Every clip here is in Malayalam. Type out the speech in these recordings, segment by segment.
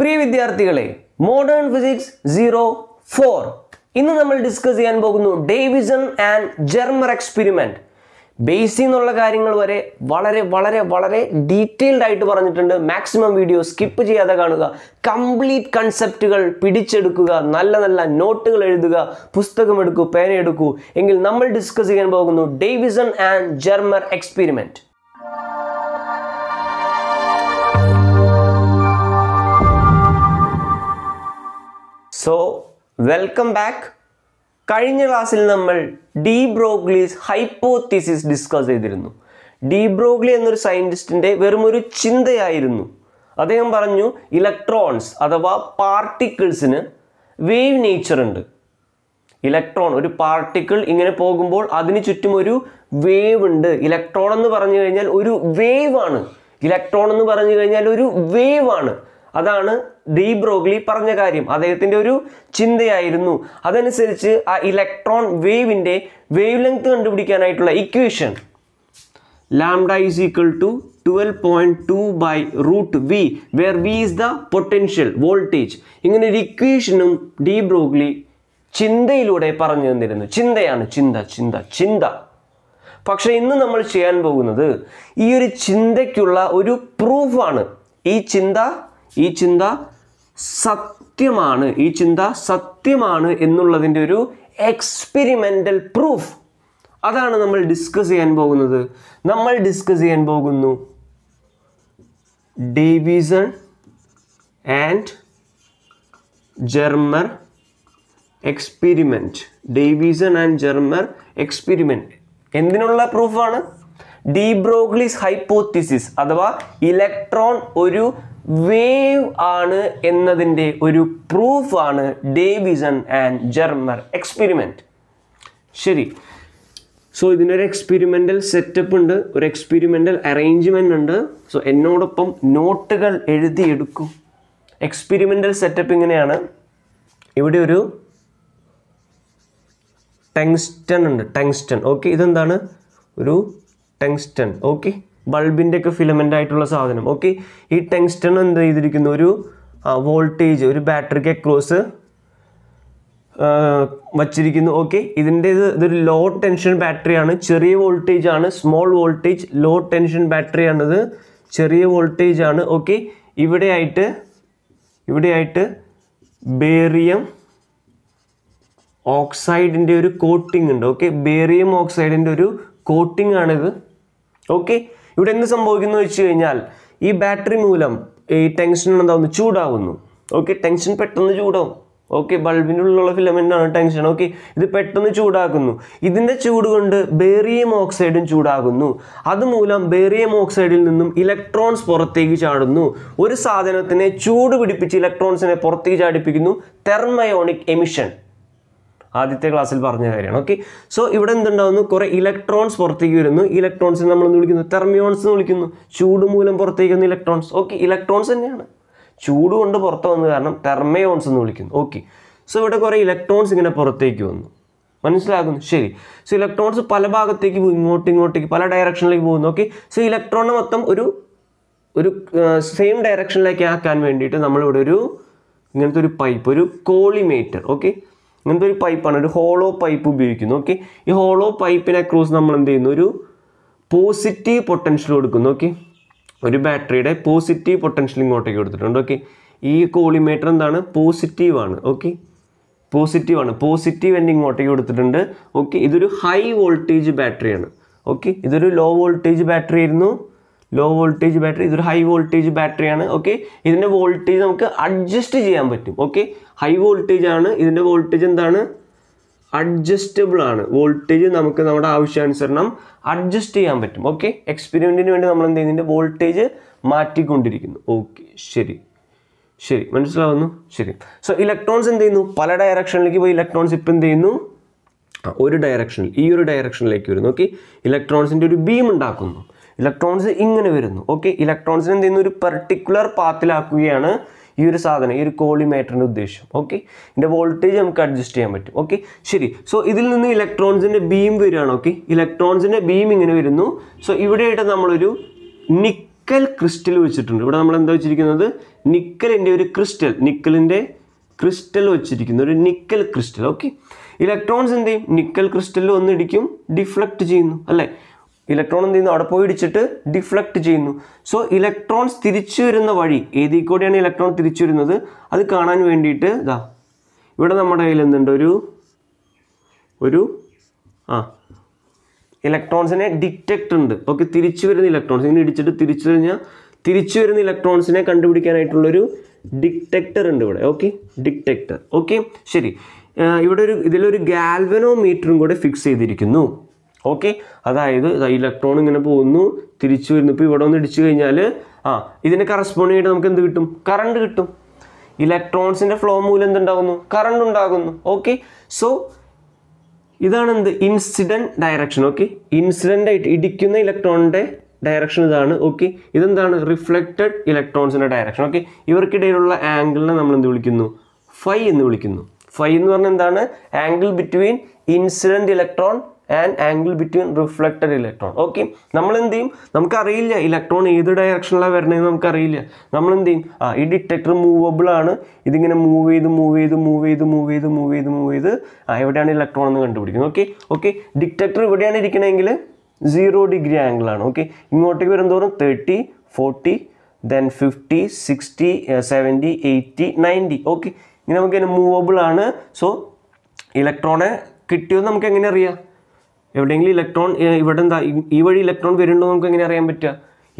പ്രിയ വിദ്യാർത്ഥികളെ മോഡേൺ ഫിസിക്സ് സീറോ ഫോർ ഇന്ന് നമ്മൾ ഡിസ്കസ് ചെയ്യാൻ പോകുന്നു ഡേവിസൺ ആൻഡ് ജെർമർ എക്സ്പെരിമെൻറ്റ് ബേസിൽ നിന്നുള്ള കാര്യങ്ങൾ വരെ വളരെ വളരെ വളരെ ഡീറ്റെയിൽഡ് ആയിട്ട് പറഞ്ഞിട്ടുണ്ട് മാക്സിമം വീഡിയോ സ്കിപ്പ് ചെയ്യാതെ കാണുക കംപ്ലീറ്റ് കൺസെപ്റ്റുകൾ പിടിച്ചെടുക്കുക നല്ല നല്ല നോട്ടുകൾ എഴുതുക പുസ്തകം എടുക്കൂ പേന എടുക്കൂ എങ്കിൽ നമ്മൾ ഡിസ്കസ് ചെയ്യാൻ പോകുന്നു Davisson and Germer experiment so welcome back കഴിഞ്ഞ ക്ലാസ്സിൽ നമ്മൾ ഡി ബ്രോഗ്ലീസ് ഹൈപ്പോത്തിസിസ് ഡിസ്കസ് ചെയ്തിരുന്നു ഡി ബ്രോഗ്ലി എന്നൊരു സയൻറ്റിസ്റ്റിൻ്റെ വെറുമൊരു ചിന്തയായിരുന്നു അദ്ദേഹം പറഞ്ഞു ഇലക്ട്രോൺസ് അഥവാ പാർട്ടിക്കിൾസിന് വേവ് നേച്ചർ ഉണ്ട് ഇലക്ട്രോൺ ഒരു പാർട്ടിക്കിൾ ഇങ്ങനെ പോകുമ്പോൾ അതിന് ചുറ്റും ഒരു വേവ് ഉണ്ട് ഇലക്ട്രോൺ എന്ന് പറഞ്ഞു കഴിഞ്ഞാൽ ഒരു വേവാണ് ഇലക്ട്രോൺ എന്ന് പറഞ്ഞു കഴിഞ്ഞാൽ ഒരു വേവാണ് അതാണ് ഡി ബ്രോഗ്ലി പറഞ്ഞ കാര്യം അദ്ദേഹത്തിൻ്റെ ഒരു ചിന്തയായിരുന്നു അതനുസരിച്ച് ആ ഇലക്ട്രോൺ വേവിൻ്റെ വേവ് ലെങ്ത് കണ്ടുപിടിക്കാനായിട്ടുള്ള equation lambda is equal to twelve point two by root V where V is the potential voltage ഇങ്ങനെ ഒരു ഇക്വേഷനും ഡി ബ്രോഗ്ലി ചിന്തയിലൂടെ പറഞ്ഞു തന്നിരുന്നു ചിന്തയാണ് ചിന്ത ചിന്ത ചിന്ത പക്ഷെ ഇന്ന് നമ്മൾ ചെയ്യാൻ പോകുന്നത് ഈ ഒരു ചിന്തയ്ക്കുള്ള ഒരു പ്രൂഫാണ് ഈ ചിന്ത ഈ ചിന്ത സത്യമാണ് ഈ ചിന്ത സത്യമാണ് എന്നുള്ളതിൻ്റെ ഒരു എക്സ്പെരിമെൻ്റൽ പ്രൂഫ് അതാണ് നമ്മൾ ഡിസ്കസ് ചെയ്യാൻ പോകുന്നത് നമ്മൾ ഡിസ്കസ് ചെയ്യാൻ പോകുന്നു Davisson and Germer experiment Davisson and Germer experiment എന്തിനുള്ള പ്രൂഫാണ് ഡീബ്രോഗ്ലിസ് ഹൈപ്പോത്തിസിസ് അഥവാ ഇലക്ട്രോൺ ഒരു വേവ് ആണ് എന്നതിൻ്റെ ഒരു പ്രൂഫാണ് ഡേവിസൺ ആൻഡ് ജർമർ എക്സ്പെരിമെൻറ്റ് ശരി സോ ഇതിനൊരു എക്സ്പെരിമെൻ്റൽ സെറ്റപ്പ് ഉണ്ട് ഒരു എക്സ്പെരിമെൻ്റൽ അറേഞ്ച്മെൻ്റ് ഉണ്ട് സോ എന്നോടൊപ്പം നോട്ടുകൾ എഴുതിയെടുക്കും എക്സ്പെരിമെൻ്റൽ സെറ്റപ്പ് ഇങ്ങനെയാണ് ഇവിടെ ഒരു ടങ്സ്റ്റൺ ഉണ്ട് ടങ്സ്റ്റൺ ഓക്കെ ഇതെന്താണ് ഒരു ടങ്സ്റ്റൺ ഓക്കെ ഒക്കെ ഫിലമെൻ്റ് ആയിട്ടുള്ള സാധനം ഓക്കെ ഈ ടെങ്സ്റ്റൺ എന്ത് ചെയ്തിരിക്കുന്നു ഒരു വോൾട്ടേജ് ഒരു ബാറ്ററിക്ക് അക്രോസ് വച്ചിരിക്കുന്നു ഓക്കെ ഇതിൻ്റെ ഇതൊരു ലോ ടെൻഷൻ ബാറ്ററിയാണ് ചെറിയ വോൾട്ടേജ് ആണ് സ്മോൾ വോൾട്ടേജ് ലോ ടെൻഷൻ ബാറ്ററിയാണിത് ചെറിയ വോൾട്ടേജ് ആണ് ഓക്കെ ഇവിടെയായിട്ട് ഇവിടെയായിട്ട് ബേറിയം ഓക്സൈഡിൻ്റെ ഒരു കോട്ടിംഗ് ഉണ്ട് ഓക്കെ ബേറിയം ഓക്സൈഡിൻ്റെ ഒരു കോട്ടിംഗ് ആണിത് ഓക്കെ ഇവിടെ എന്ത് സംഭവിക്കുന്നു വെച്ച് കഴിഞ്ഞാൽ ഈ ബാറ്ററി മൂലം ഈ ടെൻഷൻ എന്താവുന്നു ചൂടാവുന്നു ഓക്കെ ടെൻഷൻ പെട്ടെന്ന് ചൂടാവും ഓക്കെ ബൾബിൻ്റെ ഉള്ളിലുള്ള ഫിലമെൻ്റാണ് ടെൻഷൻ ഓക്കെ ഇത് പെട്ടെന്ന് ചൂടാക്കുന്നു ഇതിൻ്റെ ചൂട് കൊണ്ട് ബേറിയം ഓക്സൈഡും ചൂടാകുന്നു അതുമൂലം ബേറിയം ഓക്സൈഡിൽ നിന്നും ഇലക്ട്രോൺസ് പുറത്തേക്ക് ചാടുന്നു ഒരു സാധനത്തിനെ ചൂട് പിടിപ്പിച്ച് ഇലക്ട്രോൺസിനെ പുറത്തേക്ക് ചാടിപ്പിക്കുന്നു തെർമയോണിക് എമിഷൻ ആദ്യത്തെ ക്ലാസ്സിൽ പറഞ്ഞ കാര്യമാണ് ഓക്കെ സോ ഇവിടെ എന്തുണ്ടാവുന്നു കുറേ ഇലക്ട്രോൺസ് പുറത്തേക്ക് വരുന്നു ഇലക്ട്രോൺസിനെ എന്ന് വിളിക്കുന്നു തെർമിയോൺസ് എന്ന് വിളിക്കുന്നു ചൂട് മൂലം പുറത്തേക്ക് വന്ന ഇലക്ട്രോൺസ് ഓക്കെ ഇലക്ട്രോൺസ് തന്നെയാണ് ചൂട് കൊണ്ട് പുറത്ത് വന്നത് കാരണം തെർമയോൺസ് എന്ന് വിളിക്കുന്നു ഓക്കെ സോ ഇവിടെ കുറേ ഇലക്ട്രോൺസ് ഇങ്ങനെ പുറത്തേക്ക് വന്നു മനസ്സിലാകുന്നു ശരി സോ ഇലക്ട്രോൺസ് പല ഭാഗത്തേക്ക് പോകും ഇങ്ങോട്ട് ഇങ്ങോട്ടേക്ക് പല ഡയറക്ഷനിലേക്ക് പോകുന്നു ഓക്കെ സോ ഇലക്ട്രോണിനെ മൊത്തം ഒരു ഒരു സെയിം ഡയറക്ഷനിലേക്ക് ആക്കാൻ വേണ്ടിയിട്ട് നമ്മളിവിടെ ഒരു ഇങ്ങനത്തെ ഒരു പൈപ്പ് ഒരു കോളിമേറ്റർ ഓക്കെ ഇങ്ങനത്തെ ഒരു പൈപ്പാണ് ഒരു ഹോളോ പൈപ്പ് ഉപയോഗിക്കുന്നു ഓക്കെ ഈ ഹോളോ പൈപ്പിനെ ക്രൂസ് നമ്മൾ എന്ത് ചെയ്യുന്നു ഒരു പോസിറ്റീവ് പൊട്ടൻഷ്യൽ കൊടുക്കുന്നു ഓക്കെ ഒരു ബാറ്ററിയുടെ പോസിറ്റീവ് പൊട്ടൻഷ്യൽ ഇങ്ങോട്ടേക്ക് കൊടുത്തിട്ടുണ്ട് ഓക്കെ ഈ കോളിമേറ്റർ എന്താണ് ആണ് ഓക്കെ ആണ് പോസിറ്റീവ് എൻ്റെ ഇങ്ങോട്ടേക്ക് കൊടുത്തിട്ടുണ്ട് ഓക്കെ ഇതൊരു ഹൈ വോൾട്ടേജ് ബാറ്ററിയാണ് ഓക്കെ ഇതൊരു ലോ വോൾട്ടേജ് ബാറ്ററി ആയിരുന്നു ലോ വോൾട്ടേജ് ബാറ്ററി ഇതൊരു ഹൈ വോൾട്ടേജ് ബാറ്ററിയാണ് ഓക്കെ ഇതിൻ്റെ വോൾട്ടേജ് നമുക്ക് അഡ്ജസ്റ്റ് ചെയ്യാൻ പറ്റും ഓക്കെ ഹൈ വോൾട്ടേജ് ആണ് ഇതിൻ്റെ വോൾട്ടേജ് എന്താണ് അഡ്ജസ്റ്റബിൾ ആണ് വോൾട്ടേജ് നമുക്ക് നമ്മുടെ ആവശ്യാനുസരണം അഡ്ജസ്റ്റ് ചെയ്യാൻ പറ്റും ഓക്കെ എക്സ്പെരിമെൻറ്റിന് വേണ്ടി നമ്മൾ എന്ത് ചെയ്യുന്നതിൻ്റെ വോൾട്ടേജ് മാറ്റിക്കൊണ്ടിരിക്കുന്നു ഓക്കെ ശരി ശരി മനസ്സിലാവുന്നു ശരി സോ ഇലക്ട്രോൺസ് എന്ത് ചെയ്യുന്നു പല ഡയറക്ഷനിലേക്ക് പോയി ഇലക്ട്രോൺസ് ഇപ്പം എന്ത് ചെയ്യുന്നു ഒരു ഡയറക്ഷനിൽ ഈ ഒരു ഡയറക്ഷനിലേക്ക് വരുന്നു ഓക്കെ ഇലക്ട്രോൺസിൻ്റെ ഒരു ബീം ഉണ്ടാക്കുന്നു ഇലക്ട്രോൺസ് ഇങ്ങനെ വരുന്നു ഓക്കെ ഇലക്ട്രോൺസിന് എന്ത് ചെയ്യുന്നു ഒരു പെർട്ടിക്കുലർ പാത്തിലാക്കുകയാണ് ഈ ഒരു സാധനം ഈ ഒരു കോളിമേറ്ററിൻ്റെ ഉദ്ദേശം ഓക്കെ ഇതിൻ്റെ വോൾട്ടേജ് നമുക്ക് അഡ്ജസ്റ്റ് ചെയ്യാൻ പറ്റും ഓക്കെ ശരി സോ ഇതിൽ നിന്ന് ഇലക്ട്രോൺസിൻ്റെ ബീം വരികയാണ് ഓക്കെ ഇലക്ട്രോൺസിൻ്റെ ബീം ഇങ്ങനെ വരുന്നു സോ ഇവിടെയായിട്ട് നമ്മളൊരു നിക്കൽ ക്രിസ്റ്റൽ വെച്ചിട്ടുണ്ട് ഇവിടെ നമ്മൾ എന്താ വെച്ചിരിക്കുന്നത് നിക്കലിൻ്റെ ഒരു ക്രിസ്റ്റൽ നിക്കലിൻ്റെ ക്രിസ്റ്റൽ വെച്ചിരിക്കുന്ന ഒരു നിക്കൽ ക്രിസ്റ്റൽ ഓക്കെ ഇലക്ട്രോൺസ് എന്ത് ചെയ്യും നിക്കൽ ക്രിസ്റ്റലിൽ ഒന്നിടിക്കും ഡിഫ്ലക്റ്റ് ചെയ്യുന്നു അല്ലേ ഇലക്ട്രോൺ എന്ത് ചെയ്യുന്നു അവിടെ പോയി ഇടിച്ചിട്ട് ഡിഫ്ലക്റ്റ് ചെയ്യുന്നു സോ ഇലക്ട്രോൺസ് തിരിച്ചു വരുന്ന വഴി ഏതിൽ കൂടെയാണ് ഇലക്ട്രോൺ തിരിച്ചു വരുന്നത് അത് കാണാൻ വേണ്ടിയിട്ട് ഇതാ ഇവിടെ നമ്മുടെ കയ്യിൽ എന്തുണ്ട് ഒരു ഒരു ആ ഇലക്ട്രോൺസിനെ ഡിറ്റക്ട് ഉണ്ട് ഓക്കെ തിരിച്ചു വരുന്ന ഇലക്ട്രോൺസ് ഇങ്ങനെ ഇടിച്ചിട്ട് തിരിച്ചു കഴിഞ്ഞാൽ തിരിച്ചു വരുന്ന ഇലക്ട്രോൺസിനെ കണ്ടുപിടിക്കാനായിട്ടുള്ളൊരു ഡിറ്റക്ടർ ഉണ്ട് ഇവിടെ ഓക്കെ ഡിറ്റക്ടർ ഓക്കെ ശരി ഇവിടെ ഒരു ഇതിലൊരു ഗാൽവനോമീറ്ററും കൂടെ ഫിക്സ് ചെയ്തിരിക്കുന്നു ഓക്കെ അതായത് ഇലക്ട്രോൺ ഇങ്ങനെ പോകുന്നു തിരിച്ചു വരുന്നു ഇപ്പോൾ ഇവിടെ ഒന്ന് ഇടിച്ചു കഴിഞ്ഞാൽ ആ ഇതിന് കറസ്പോണ്ട് ആയിട്ട് നമുക്ക് എന്ത് കിട്ടും കറണ്ട് കിട്ടും ഇലക്ട്രോൺസിൻ്റെ ഫ്ലോ മൂലം എന്തുണ്ടാകുന്നു കറണ്ട് ഉണ്ടാകുന്നു ഓക്കെ സോ ഇതാണ് എന്ത് ഇൻസിഡൻറ്റ് ഡയറക്ഷൻ ഓക്കെ ഇൻസിഡൻ്റ് ആയിട്ട് ഇടിക്കുന്ന ഇലക്ട്രോണിൻ്റെ ഡയറക്ഷൻ ഇതാണ് ഓക്കെ ഇതെന്താണ് റിഫ്ലക്റ്റഡ് ഇലക്ട്രോൺസിൻ്റെ ഡയറക്ഷൻ ഓക്കെ ഇവർക്കിടയിലുള്ള ആംഗിളിനെ നമ്മൾ എന്ത് വിളിക്കുന്നു ഫൈ എന്ന് വിളിക്കുന്നു ഫൈ എന്ന് പറഞ്ഞാൽ എന്താണ് angle between incident electron and angle between reflected electron okay നമ്മൾ എന്ത് ചെയ്യും നമുക്കറിയില്ല ഇലക്ട്രോൺ ഏത് ഡയറക്ഷനിലാണ് വരണതെന്ന് നമുക്കറിയില്ല നമ്മൾ എന്ത് ചെയ്യും ആ ഈ ഡിറ്റക്ടർ മൂവബിൾ ആണ് ഇതിങ്ങനെ മൂവ് ചെയ്ത് മൂവ് ചെയ്ത് മൂവ് ചെയ്ത് മൂവ് ചെയ്ത് മൂവ് ചെയ്ത് മൂവ് ചെയ്ത് ആ എവിടെയാണ് ഇലക്ട്രോൺ എന്ന് കണ്ടുപിടിക്കുന്നത് ഓക്കെ ഓക്കെ ഡിറ്റക്ടർ ഇവിടെയാണ് ഇരിക്കണമെങ്കിൽ സീറോ ഡിഗ്രി ആംഗിൾ ആണ് ഓക്കെ ഇങ്ങോട്ടേക്ക് വരുന്നതോറും thirty forty then fifty sixty seventy eighty ninety okay ഇനി നമുക്ക് മൂവബിൾ ആണ് സോ ഇലക്ട്രോണെ കിട്ടിയോ നമുക്ക് എങ്ങനെ അറിയാം എവിടെയെങ്കിലും ഇലക്ട്രോൺ ഇവിടെ എന്താ ഈ വഴി ഇലക്ട്രോൺ വരുന്നുണ്ടോ നമുക്ക് എങ്ങനെ അറിയാൻ പറ്റുക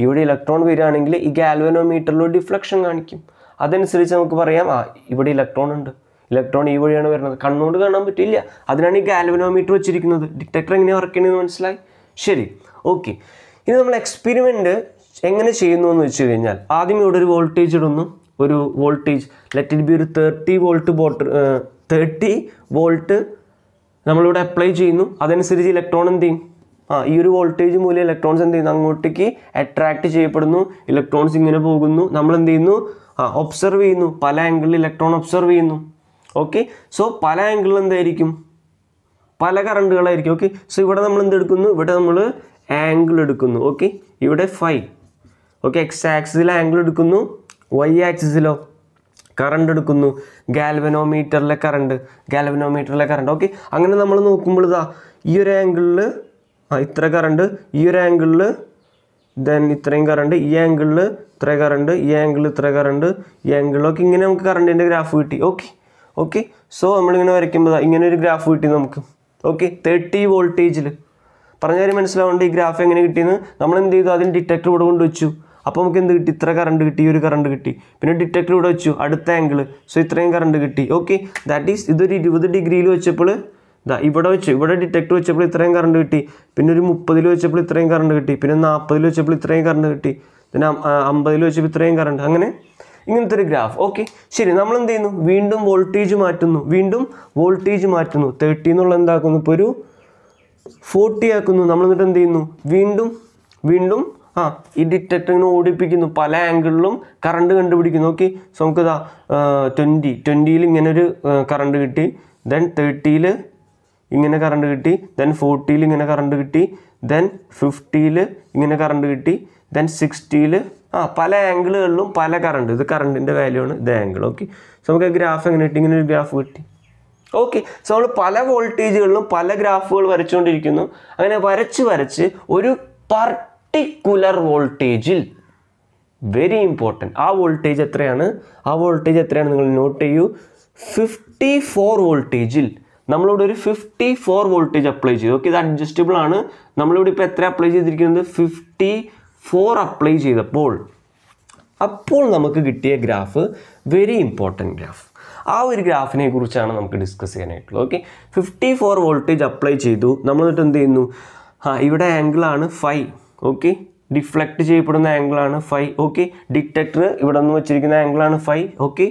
ഇവിടെ ഇലക്ട്രോൺ വരികയാണെങ്കിൽ ഈ ഗാൽവനോമീറ്ററിൽ ഒരു ഡിഫ്ലക്ഷൻ കാണിക്കും അതനുസരിച്ച് നമുക്ക് പറയാം ആ ഇവിടെ ഇലക്ട്രോൺ ഉണ്ട് ഇലക്ട്രോൺ ഈ വഴിയാണ് വരുന്നത് കണ്ണുകൊണ്ട് കാണാൻ പറ്റില്ല അതിനാണ് ഈ ഗാൽവനോമീറ്റർ വെച്ചിരിക്കുന്നത് ഡിറ്റക്ടർ എങ്ങനെ വർക്ക് ചെയ്യണമെന്ന് മനസ്സിലായി ശരി ഓക്കെ ഇനി നമ്മൾ എക്സ്പെരിമെൻറ്റ് എങ്ങനെ ചെയ്യുന്നു എന്ന് വെച്ച് കഴിഞ്ഞാൽ ആദ്യം ഇവിടെ ഒരു വോൾട്ടേജ് ഇടുന്നു ഒരു വോൾട്ടേജ് ലെറ്റ് ഇറ്റ് ബി ഒരു thirty volt volt thirty volt നമ്മളിവിടെ അപ്ലൈ ചെയ്യുന്നു അതനുസരിച്ച് ഇലക്ട്രോൺ എന്ത് ചെയ്യും ആ ഈ ഒരു വോൾട്ടേജ് മൂലം ഇലക്ട്രോൺസ് എന്ത് ചെയ്യുന്നു അങ്ങോട്ടേക്ക് അട്രാക്ട് ചെയ്യപ്പെടുന്നു ഇലക്ട്രോൺസ് ഇങ്ങനെ പോകുന്നു നമ്മൾ എന്ത് ചെയ്യുന്നു ആ ഒബ്സർവ് ചെയ്യുന്നു പല ആംഗിളിൽ ഇലക്ട്രോൺ ഒബ്സർവ് ചെയ്യുന്നു ഓക്കെ സോ പല ആംഗിളിൽ എന്തായിരിക്കും പല കറണ്ടുകളായിരിക്കും ഓക്കെ സോ ഇവിടെ നമ്മൾ എന്തെടുക്കുന്നു ഇവിടെ നമ്മൾ ആംഗിൾ എടുക്കുന്നു ഓക്കെ ഇവിടെ ഫൈ ഓക്കെ എക്സ് ആക്സിസിൽ ആംഗിൾ എടുക്കുന്നു വൈ ആക്സിസിലോ കറണ്ട് എടുക്കുന്നു ഗാൽവനോമീറ്ററിലെ കറണ്ട് ഗാൽവനോമീറ്ററിലെ കറണ്ട് ഓക്കെ അങ്ങനെ നമ്മൾ നോക്കുമ്പോൾ ഇതാ ഈ ഒരു ആംഗിളിൽ ആ ഇത്ര കറണ്ട് ഈ ഒരു ആംഗിളിൽ ദെൻ ഇത്രയും കറണ്ട് ഈ ആംഗിളിൽ ഇത്ര കറണ്ട് ഈ ആംഗിളിൽ ഇത്ര കറണ്ട് ഈ ആംഗിളിലൊക്കെ ഇങ്ങനെ നമുക്ക് കറണ്ടിൻ്റെ ഗ്രാഫ് കിട്ടി ഓക്കെ ഓക്കെ സോ നമ്മളിങ്ങനെ വരയ്ക്കുമ്പോൾ ഇങ്ങനെ ഒരു ഗ്രാഫ് കിട്ടി നമുക്ക് ഓക്കെ തേർട്ടി വോൾട്ടേജിൽ പറഞ്ഞ കാര്യം മനസ്സിലാവുകൊണ്ട് ഈ ഗ്രാഫ് എങ്ങനെ കിട്ടിയെന്ന് നമ്മൾ എന്ത് ചെയ്തു അതിന് ഡിറ്റക്ടർ ഇവിടെ കൊണ്ട് വെച്ചു അപ്പോൾ നമുക്ക് എന്ത് കിട്ടി ഇത്ര കറണ്ട് കിട്ടി ഈ ഒരു കറണ്ട് കിട്ടി പിന്നെ ഡിറ്റക്ടർ ഇവിടെ വെച്ചു അടുത്ത ആംഗിൾ സോ ഇത്രയും കറണ്ട് കിട്ടി ഓക്കെ ദാറ്റ് ഈസ് ഇതൊരു ഇരുപത് ഡിഗ്രിയിൽ വെച്ചപ്പോൾ ഇതാ ഇവിടെ വെച്ചു ഇവിടെ ഡിറ്റക്ടർ വെച്ചപ്പോൾ ഇത്രയും കറണ്ട് കിട്ടി പിന്നെ ഒരു മുപ്പതിൽ വെച്ചപ്പോൾ ഇത്രയും കറണ്ട് കിട്ടി പിന്നെ നാൽപ്പതിൽ വെച്ചപ്പോൾ ഇത്രയും കറണ്ട് കിട്ടി പിന്നെ അമ്പതിൽ വെച്ചപ്പോൾ ഇത്രയും കറണ്ട് അങ്ങനെ ഇങ്ങനത്തെ ഒരു ഗ്രാഫ് ഓക്കെ ശരി നമ്മൾ എന്ത് ചെയ്യുന്നു വീണ്ടും വോൾട്ടേജ് മാറ്റുന്നു വീണ്ടും വോൾട്ടേജ് മാറ്റുന്നു തേർട്ടി എന്നുള്ള എന്താക്കുന്നു ഇപ്പോൾ ഒരു ഫോർട്ടി ആക്കുന്നു നമ്മൾ എന്നിട്ട് എന്ത് ചെയ്യുന്നു വീണ്ടും വീണ്ടും ആ ഈ ഡിറ്റക്ടറിനെ ഓടിപ്പിക്കുന്നു പല ആംഗിളിലും കറണ്ട് കണ്ടുപിടിക്കുന്നു ഓക്കെ സോ നമുക്കിതാ ട്വൻറ്റി ട്വൻറ്റിയിൽ ഇങ്ങനെ ഒരു കറണ്ട് കിട്ടി ദെൻ തേർട്ടിയിൽ ഇങ്ങനെ കറണ്ട് കിട്ടി ദെൻ ഫോർട്ടിയിൽ ഇങ്ങനെ കറണ്ട് കിട്ടി ദെൻ ഫിഫ്റ്റിയിൽ ഇങ്ങനെ കറണ്ട് കിട്ടി ദെൻ സിക്സ്റ്റിയിൽ ആ പല ആംഗിളുകളിലും പല കറണ്ട് ഇത് കറണ്ടിൻ്റെ വാല്യൂ ആണ് ഇത് ആംഗിൾ ഓക്കെ സോ നമുക്ക് ഗ്രാഫ് എങ്ങനെ കിട്ടി ഇങ്ങനെ ഒരു ഗ്രാഫ് കിട്ടി ഓക്കെ സോ നമ്മൾ പല വോൾട്ടേജുകളിലും പല ഗ്രാഫുകൾ വരച്ചുകൊണ്ടിരിക്കുന്നു അങ്ങനെ വരച്ച് വരച്ച് ഒരു പർട്ട് പർട്ടിക്കുലർ വോൾട്ടേജിൽ വെരി ഇമ്പോർട്ടൻറ്റ് ആ വോൾട്ടേജ് എത്രയാണ് ആ വോൾട്ടേജ് എത്രയാണ് നിങ്ങൾ നോട്ട് ചെയ്യൂ ഫിഫ്റ്റി ഫോർ വോൾട്ടേജിൽ നമ്മളിവിടെ ഒരു ഫിഫ്റ്റി ഫോർ വോൾട്ടേജ് അപ്ലൈ ചെയ്തു ഓക്കെ ഇത് അഡ്ജസ്റ്റബിൾ ആണ് നമ്മളിവിടെ ഇപ്പോൾ എത്ര അപ്ലൈ ചെയ്തിരിക്കുന്നത് ഫിഫ്റ്റി ഫോർ അപ്ലൈ ചെയ്തപ്പോൾ അപ്പോൾ നമുക്ക് കിട്ടിയ ഗ്രാഫ് വെരി ഇമ്പോർട്ടൻറ്റ് ഗ്രാഫ് ആ ഒരു ഗ്രാഫിനെ കുറിച്ചാണ് നമുക്ക് ഡിസ്കസ് ചെയ്യാനായിട്ടുള്ളത് okay fifty four voltage apply ചെയ്തു നമ്മൾ എന്നിട്ട് എന്ത് ചെയ്യുന്നു ആ ഇവിടെ ആംഗിളാണ് ഫൈവ് ഓക്കെ ഡിഫ്ലക്ട് ചെയ്യപ്പെടുന്ന ആംഗിളാണ് ഫൈവ് ഓക്കെ ഡിറ്റക്ടർ ഇവിടെ നിന്ന് വെച്ചിരിക്കുന്ന ആംഗിളാണ് ഫൈവ് ഓക്കെ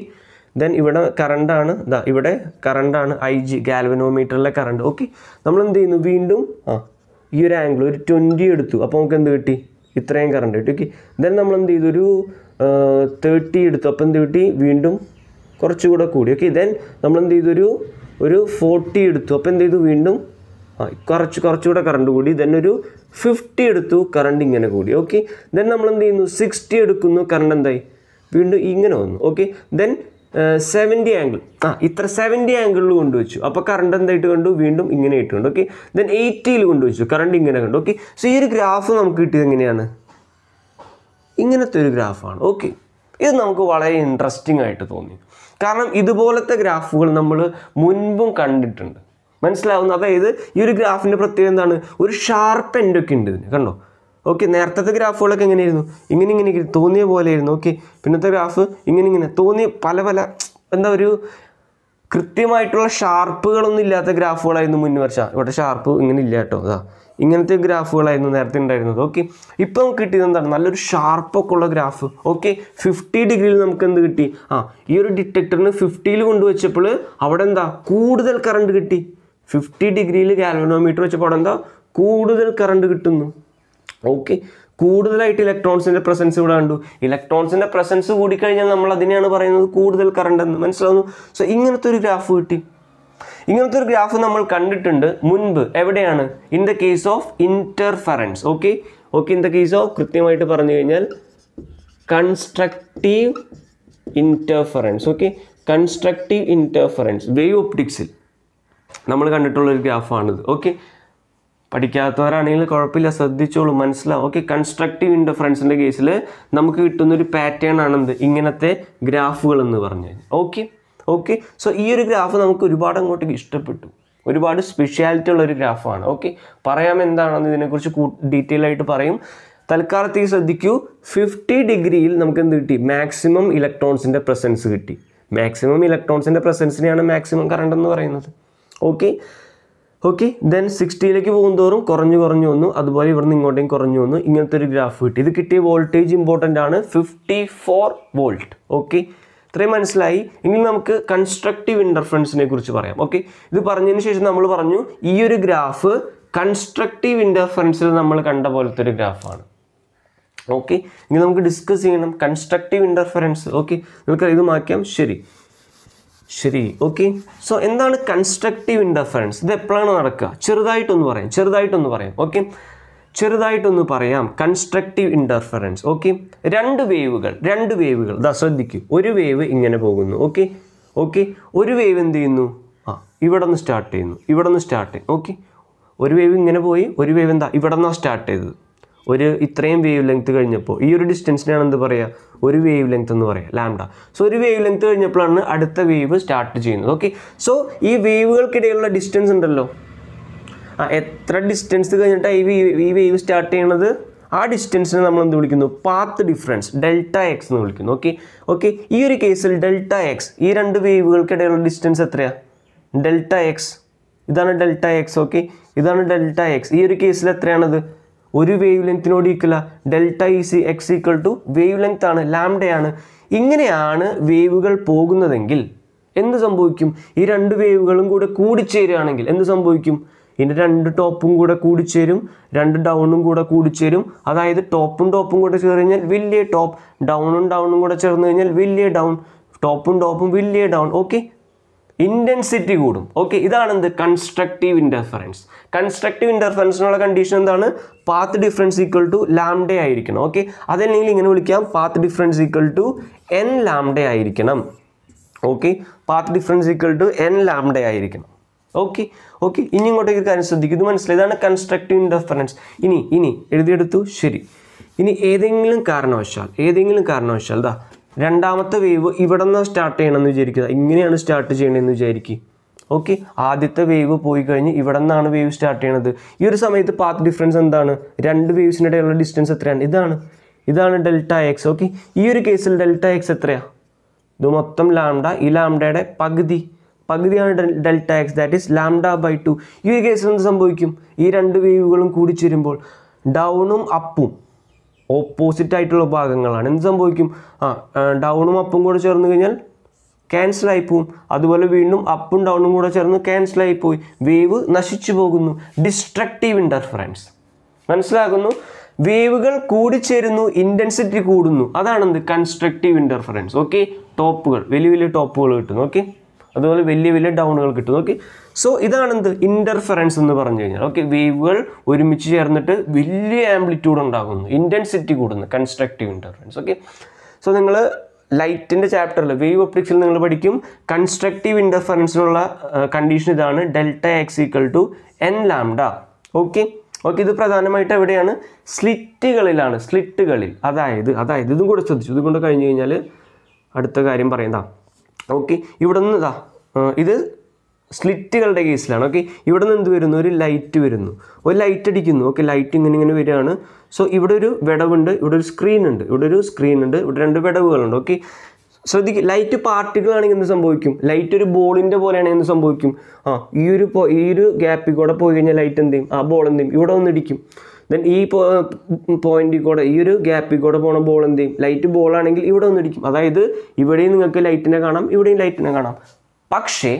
ദെൻ ഇവിടെ കറണ്ടാണ് ഇതാ ഇവിടെ കറണ്ടാണ് ഐ ജി ഗാൽവനോമീറ്ററിലെ കറണ്ട് ഓക്കെ നമ്മൾ എന്ത് ചെയ്യുന്നു വീണ്ടും ആ ഈ ഒരു ആംഗിൾ ഒരു ട്വൻറ്റി എടുത്തു അപ്പോൾ നമുക്ക് എന്ത് കിട്ടി ഇത്രയും കറണ്ട് കിട്ടി ഓക്കെ ദെൻ നമ്മൾ എന്ത് ചെയ്തു ഒരു തേർട്ടി എടുത്തു അപ്പോൾ എന്ത് കിട്ടി വീണ്ടും കുറച്ചുകൂടെ കൂടി ഓക്കെ ദെൻ നമ്മൾ എന്ത് ചെയ്തു ഒരു ഒരു ഫോർട്ടി എടുത്തു അപ്പോൾ എന്ത് ചെയ്തു വീണ്ടും കുറച്ച് കുറച്ചുകൂടെ കറണ്ട് കൂടി ദെൻ ഒരു ഫിഫ്റ്റി എടുത്തു കറണ്ട് ഇങ്ങനെ കൂടി ഓക്കെ ദെൻ നമ്മൾ എന്ത് ചെയ്യുന്നു സിക്സ്റ്റി എടുക്കുന്നു കറണ്ട് എന്തായി വീണ്ടും ഇങ്ങനെ വന്നു ഓക്കെ ദെൻ സെവൻറ്റി ആംഗിൾ ആ ഇത്ര സെവൻറ്റി ആംഗിളിൽ കൊണ്ടുവച്ചു അപ്പോൾ കറണ്ട് എന്തായിട്ട് കണ്ടു വീണ്ടും ഇങ്ങനെ ആയിട്ട് കണ്ടു ഓക്കെ ദെൻ എയ്റ്റിയിൽ കൊണ്ടുവച്ചു കറണ്ട് ഇങ്ങനെ കണ്ടു ഓക്കെ സോ ഈ ഒരു ഗ്രാഫ് നമുക്ക് കിട്ടിയത് എങ്ങനെയാണ് ഇങ്ങനത്തെ ഒരു ഗ്രാഫാണ് ഓക്കെ ഇത് നമുക്ക് വളരെ ഇൻട്രസ്റ്റിംഗ് ആയിട്ട് തോന്നി കാരണം ഇതുപോലത്തെ ഗ്രാഫുകൾ നമ്മൾ മുൻപും കണ്ടിട്ടുണ്ട് മനസ്സിലാവുന്നു അതായത് ഈ ഒരു ഗ്രാഫിൻ്റെ പ്രത്യേകത എന്താണ് ഒരു ഷാർപ്പ് എൻഡൊക്കെ ഉണ്ട് ഇതിന് കണ്ടോ ഓക്കെ നേരത്തെ ഗ്രാഫുകളൊക്കെ എങ്ങനെയായിരുന്നു ഇങ്ങനെ ഇങ്ങനെ തോന്നിയ പോലെയായിരുന്നു ഓക്കെ പിന്നത്തെ ഗ്രാഫ് ഇങ്ങനെ ഇങ്ങനെ തോന്നിയ പല പല എന്താ ഒരു കൃത്യമായിട്ടുള്ള ഷാർപ്പുകളൊന്നും ഇല്ലാത്ത ഗ്രാഫുകളായിരുന്നു മുൻ വർഷം ഇവിടെ ഷാർപ്പ് ഇങ്ങനെ ഇല്ല കേട്ടോ അതാ ഇങ്ങനത്തെ ഗ്രാഫുകളായിരുന്നു നേരത്തെ ഉണ്ടായിരുന്നത് ഓക്കെ ഇപ്പം നമുക്ക് കിട്ടിയത് എന്താണ് നല്ലൊരു ഷാർപ്പൊക്കെ ഉള്ള ഗ്രാഫ് ഓക്കെ ഫിഫ്റ്റി ഡിഗ്രിയിൽ നമുക്ക് എന്ത് കിട്ടി ആ ഈ ഒരു ഡിറ്റക്ടറിന് ഫിഫ്റ്റിയിൽ കൊണ്ടുവച്ചപ്പോൾ അവിടെ എന്താ കൂടുതൽ കറണ്ട് കിട്ടി ഫിഫ്റ്റി ഡിഗ്രിയിൽ ഗാൽവനോമീറ്റർ വെച്ച് പോടാൻ എന്താ കൂടുതൽ കറണ്ട് കിട്ടുന്നു ഓക്കെ കൂടുതലായിട്ട് ഇലക്ട്രോൺസിൻ്റെ പ്രസൻസ് ഇവിടെ കണ്ടു ഇലക്ട്രോൺസിൻ്റെ പ്രസൻസ് കൂടിക്കഴിഞ്ഞാൽ നമ്മൾ അതിനെയാണ് പറയുന്നത് കൂടുതൽ കറണ്ട് എന്ന് മനസ്സിലാവുന്നു സോ ഇങ്ങനത്തെ ഒരു ഗ്രാഫ് കിട്ടി ഇങ്ങനത്തെ ഒരു ഗ്രാഫ് നമ്മൾ കണ്ടിട്ടുണ്ട് മുൻപ് എവിടെയാണ് in the case of interference okay okay in the case of കൃത്യമായിട്ട് പറഞ്ഞു കഴിഞ്ഞാൽ constructive interference okay constructive interference wave ഒപ്റ്റിക്സിൽ നമ്മൾ കണ്ടിട്ടുള്ള ഒരു ഗ്രാഫാണിത് ഓക്കെ പഠിക്കാത്തവരാണെങ്കിൽ കുഴപ്പമില്ല ശ്രദ്ധിച്ചോളൂ മനസ്സിലാവും ഓക്കെ കൺസ്ട്രക്റ്റീവ് ഇൻഡിഫറൻസിൻ്റെ കേസിൽ നമുക്ക് കിട്ടുന്നൊരു പാറ്റേൺ ആണെന്ത് ഇങ്ങനത്തെ ഗ്രാഫുകൾ എന്ന് പറഞ്ഞു കഴിഞ്ഞാൽ ഓക്കെ ഓക്കെ സോ ഈ ഒരു ഗ്രാഫ് നമുക്ക് ഒരുപാട് അങ്ങോട്ട് ഇഷ്ടപ്പെട്ടു ഒരുപാട് സ്പെഷ്യാലിറ്റി ഉള്ള ഒരു ഗ്രാഫാണ് ഓക്കെ പറയാം എന്താണെന്ന് ഇതിനെക്കുറിച്ച് ഡീറ്റെയിൽ ആയിട്ട് പറയും തൽക്കാലത്തേക്ക് ശ്രദ്ധിക്കൂ ഫിഫ്റ്റി ഡിഗ്രിയിൽ നമുക്ക് എന്ത് കിട്ടി മാക്സിമം ഇലക്ട്രോൺസിൻ്റെ പ്രസൻസ് കിട്ടി മാക്സിമം ഇലക്ട്രോൺസിൻ്റെ പ്രസൻസിനെയാണ് മാക്സിമം കറണ്ട് എന്ന് പറയുന്നത് ഓക്കെ ഓക്കെ ദെൻ സിക്സ്റ്റിയിലേക്ക് തോറും കുറഞ്ഞു കുറഞ്ഞു വന്നു അതുപോലെ ഇവിടുന്ന് ഇങ്ങോട്ടേയും കുറഞ്ഞു വന്നു ഇങ്ങനത്തെ ഒരു ഗ്രാഫ് കിട്ടി ഇത് കിട്ടിയ വോൾട്ടേജ് ഇമ്പോർട്ടൻ്റ് ആണ് ഫിഫ്റ്റി ഫോർ വോൾട്ട് ഓക്കെ ഇത്രയും മനസ്സിലായി ഇനി നമുക്ക് കൺസ്ട്രക്റ്റീവ് ഇൻ്റർഫറൻസിനെ കുറിച്ച് പറയാം ഓക്കെ ഇത് പറഞ്ഞതിന് ശേഷം നമ്മൾ പറഞ്ഞു ഈ ഒരു ഗ്രാഫ് കൺസ്ട്രക്റ്റീവ് ഇൻ്റർഫറൻസിൽ നമ്മൾ കണ്ട പോലത്തെ ഒരു ഗ്രാഫാണ് ഓക്കെ ഇനി നമുക്ക് ഡിസ്കസ് ചെയ്യണം കൺസ്ട്രക്റ്റീവ് ഇൻ്റർഫറൻസ് ഓക്കെ നിങ്ങൾക്ക് ഇത് മാറ്റാം ശരി ശരി ഓക്കെ സോ എന്താണ് കൺസ്ട്രക്റ്റീവ് ഇൻ്റർഫറൻസ് ഇത് എപ്പോഴാണ് നടക്കുക ചെറുതായിട്ടൊന്ന് പറയാം ചെറുതായിട്ടൊന്ന് പറയാം ഓക്കെ ചെറുതായിട്ടൊന്ന് പറയാം കൺസ്ട്രക്റ്റീവ് ഇൻ്റർഫറൻസ് ഓക്കെ രണ്ട് വേവുകൾ രണ്ട് വേവുകൾ ദാ ശ്രദ്ധിക്കൂ ഒരു വേവ് ഇങ്ങനെ പോകുന്നു ഓക്കെ ഓക്കെ ഒരു വേവ് എന്ത് ചെയ്യുന്നു ആ ഇവിടെ നിന്ന് സ്റ്റാർട്ട് ചെയ്യുന്നു ഇവിടെ നിന്ന് സ്റ്റാർട്ട് ചെയ്യും ഓക്കെ ഒരു വേവ് ഇങ്ങനെ പോയി ഒരു വേവ് എന്താ ഇവിടെ നിന്നാണ് സ്റ്റാർട്ട് ചെയ്തത് ഒരു ഇത്രയും വേവ് ലെങ്ത് കഴിഞ്ഞപ്പോൾ ഈ ഒരു ഡിസ്റ്റൻസിനാണ് എന്ത് പറയുക ഒരു വേവ് ലെങ്ത് എന്ന് പറയുക ലാംഡ സോ ഒരു വേവ് ലെങ്ത് കഴിഞ്ഞപ്പോഴാണ് അടുത്ത വേവ് സ്റ്റാർട്ട് ചെയ്യുന്നത് ഓക്കെ സോ ഈ വേവുകൾക്കിടയിലുള്ള ഡിസ്റ്റൻസ് ഉണ്ടല്ലോ ആ എത്ര ഡിസ്റ്റൻസ് കഴിഞ്ഞിട്ടാണ് ഈ ഈ വേവ് സ്റ്റാർട്ട് ചെയ്യണത് ആ ഡിസ്റ്റൻസിനെ നമ്മൾ എന്ത് വിളിക്കുന്നു പാത്ത് ഡിഫറൻസ് ഡെൽറ്റ എക്സ് എന്ന് വിളിക്കുന്നു ഓക്കെ ഓക്കെ ഈ ഒരു കേസിൽ ഡെൽറ്റ എക്സ് ഈ രണ്ട് വേവുകൾക്കിടയിലുള്ള ഡിസ്റ്റൻസ് എത്രയാണ് ഡെൽറ്റ എക്സ് ഇതാണ് ഡെൽറ്റ എക്സ് ഓക്കെ ഇതാണ് ഡെൽറ്റ എക്സ് ഈ ഒരു കേസിൽ എത്രയാണത് ഒരു വേവ് ലെങ്ത്തിനോട് equal delta E C X equal to wavelength ആണ് ലാംഡയാണ് ഇങ്ങനെയാണ് വേവുകൾ പോകുന്നതെങ്കിൽ എന്ത് സംഭവിക്കും ഈ രണ്ട് വേവുകളും കൂടെ കൂടിച്ചേരുകയാണെങ്കിൽ എന്ത് സംഭവിക്കും ഇതിൻ്റെ രണ്ട് ടോപ്പും കൂടെ കൂടിച്ചേരും രണ്ട് ഡൗണും കൂടെ കൂടിച്ചേരും അതായത് ടോപ്പും ടോപ്പും കൂടെ ചേർന്ന് കഴിഞ്ഞാൽ വലിയ ടോപ്പ് ഡൗണും ഡൗണും കൂടെ ചേർന്ന് കഴിഞ്ഞാൽ വലിയ ഡൗൺ ടോപ്പും ടോപ്പും വലിയ ഡൗൺ ഓക്കെ ഇൻറ്റൻസിറ്റി കൂടും ഓക്കെ ഇതാണ് എന്ത് കൺസ്ട്രക്റ്റീവ് ഇൻ്റർഫറൻസ് കൺസ്ട്രക്റ്റീവ് ഇൻ്റർഫറൻസിനുള്ള കണ്ടീഷൻ എന്താണ് path difference equal to lambda ആയിരിക്കണം ഓക്കെ അതല്ലെങ്കിൽ ഇങ്ങനെ വിളിക്കാം path difference equal to N lambda ആയിരിക്കണം okay path difference equal to N lambda ആയിരിക്കണം ഓക്കെ ഓക്കെ ഇനി ഇങ്ങോട്ടേക്ക് കാര്യം ശ്രദ്ധിക്കും ഇത് മനസ്സിലായി ഇതാണ് കൺസ്ട്രക്റ്റീവ് ഇൻ്റർഫറൻസ് ഇനി ഇനി എഴുതിയെടുത്തു ശരി ഇനി ഏതെങ്കിലും കാരണവശാൽ ഏതെങ്കിലും കാരണവശാൽ ദാ രണ്ടാമത്തെ വേവ് ഇവിടെ നിന്ന് സ്റ്റാർട്ട് ചെയ്യണമെന്ന് വിചാരിക്കുക ഇങ്ങനെയാണ് സ്റ്റാർട്ട് ചെയ്യണമെന്ന് വിചാരിക്കുക ഓക്കെ ആദ്യത്തെ വേവ് പോയി കഴിഞ്ഞ് ഇവിടെ നിന്നാണ് വേവ് സ്റ്റാർട്ട് ചെയ്യണത് ഈ ഒരു സമയത്ത് പാത്ത് ഡിഫറൻസ് എന്താണ് രണ്ട് വേവ്സിൻ്റെ ഇടയിലുള്ള ഡിസ്റ്റൻസ് എത്രയാണ് ഇതാണ് ഇതാണ് ഡെൽറ്റ എക്സ് ഓക്കെ ഈ ഒരു കേസിൽ ഡെൽറ്റ എക്സ് എത്രയാണ് ഇത് മൊത്തം ലാംഡ ഈ ലാംഡയുടെ പകുതി പകുതിയാണ് delta X that is lambda by two ഈ ഒരു കേസിൽ എന്ത് സംഭവിക്കും ഈ രണ്ട് വേവുകളും കൂടി ചേരുമ്പോൾ ഡൗണും അപ്പും ഓപ്പോസിറ്റ് ആയിട്ടുള്ള ഭാഗങ്ങളാണ് എന്ത് സംഭവിക്കും ആ ഡൗണും അപ്പും കൂടെ ചേർന്ന് കഴിഞ്ഞാൽ ക്യാൻസൽ ആയിപ്പോവും അതുപോലെ വീണ്ടും അപ്പും ഡൗണും കൂടെ ചേർന്ന് ക്യാൻസൽ പോയി വേവ് നശിച്ചു പോകുന്നു ഡിസ്ട്രക്റ്റീവ് ഇൻ്റർഫറൻസ് മനസ്സിലാകുന്നു വേവുകൾ കൂടിച്ചേരുന്നു ഇൻറ്റൻസിറ്റി കൂടുന്നു അതാണെന്ത് കൺസ്ട്രക്റ്റീവ് ഇൻ്റർഫറൻസ് ഓക്കെ ടോപ്പുകൾ വലിയ വലിയ ടോപ്പുകൾ കിട്ടുന്നു ഓക്കെ അതുപോലെ വലിയ വലിയ ഡൗണുകൾ കിട്ടും ഓക്കെ സോ ഇതാണ് എന്ത് ഇൻ്റർഫറൻസ് എന്ന് പറഞ്ഞു കഴിഞ്ഞാൽ ഓക്കെ വേവുകൾ ഒരുമിച്ച് ചേർന്നിട്ട് വലിയ ആംപ്ലിറ്റ്യൂഡ് ഉണ്ടാകുന്നു ഇൻറ്റൻസിറ്റി കൂടുന്നു കൺസ്ട്രക്റ്റീവ് ഇൻ്റർഫറൻസ് ഓക്കെ സോ നിങ്ങൾ ലൈറ്റിൻ്റെ ചാപ്റ്ററിൽ വേവ് ഒപ്റ്റിക്സിൽ നിങ്ങൾ പഠിക്കും കൺസ്ട്രക്റ്റീവ് ഇൻ്റർഫറൻസിനുള്ള കണ്ടീഷൻ ഇതാണ് delta X equal to N lambda okay okay ഇത് പ്രധാനമായിട്ട് എവിടെയാണ് സ്ലിറ്റുകളിലാണ് സ്ലിറ്റുകളിൽ അതായത് അതായത് ഇതും കൂടെ ശ്രദ്ധിച്ചു ഇതും കൊണ്ട് കഴിഞ്ഞ് കഴിഞ്ഞാൽ അടുത്ത കാര്യം പറയുന്നതാണ് ഓക്കെ ഇവിടെ നിന്ന് ഇതാ ഇത് സ്ലിറ്റുകളുടെ കേസിലാണ് ഓക്കെ ഇവിടെ നിന്ന് എന്ത് വരുന്നു ഒരു ലൈറ്റ് വരുന്നു ഒരു ലൈറ്റ് അടിക്കുന്നു ഓക്കെ ലൈറ്റ് ഇങ്ങനെ ഇങ്ങനെ വരികയാണ് സോ ഇവിടെ ഒരു വിടവുണ്ട് ഇവിടെ ഒരു സ്ക്രീൻ ഉണ്ട് ഇവിടെ ഒരു സ്ക്രീൻ ഉണ്ട് ഇവിടെ രണ്ട് വിടവുകളുണ്ട് ഓക്കെ ശ്രദ്ധിക്കുക ലൈറ്റ് പാർട്ടിക്കിളാണെങ്കിൽ എന്ത് സംഭവിക്കും ലൈറ്റ് ഒരു ബോളിൻ്റെ പോലെയാണെങ്കിൽ എന്ത് സംഭവിക്കും ആ ഈ ഒരു ഈ ഒരു ഗ്യാപ്പിൽ കൂടെ പോയി കഴിഞ്ഞാൽ ലൈറ്റ് എന്ത് ചെയ്യും ആ ബോൾ എന്ത് ചെയ്യും ഇവിടെ വന്നിടിക്കും ദെൻ ഈ പോയിന്റിൽ കൂടെ ഈ ഒരു ഗ്യാപ്പിൽ കൂടെ പോണ ബോൾ എന്ത് ചെയ്യും ലൈറ്റ് ബോൾ ആണെങ്കിൽ ഇവിടെ ഒന്നിരിക്കും അതായത് ഇവിടെയും നിങ്ങൾക്ക് ലൈറ്റിനെ കാണാം ഇവിടെയും ലൈറ്റിനെ കാണാം പക്ഷേ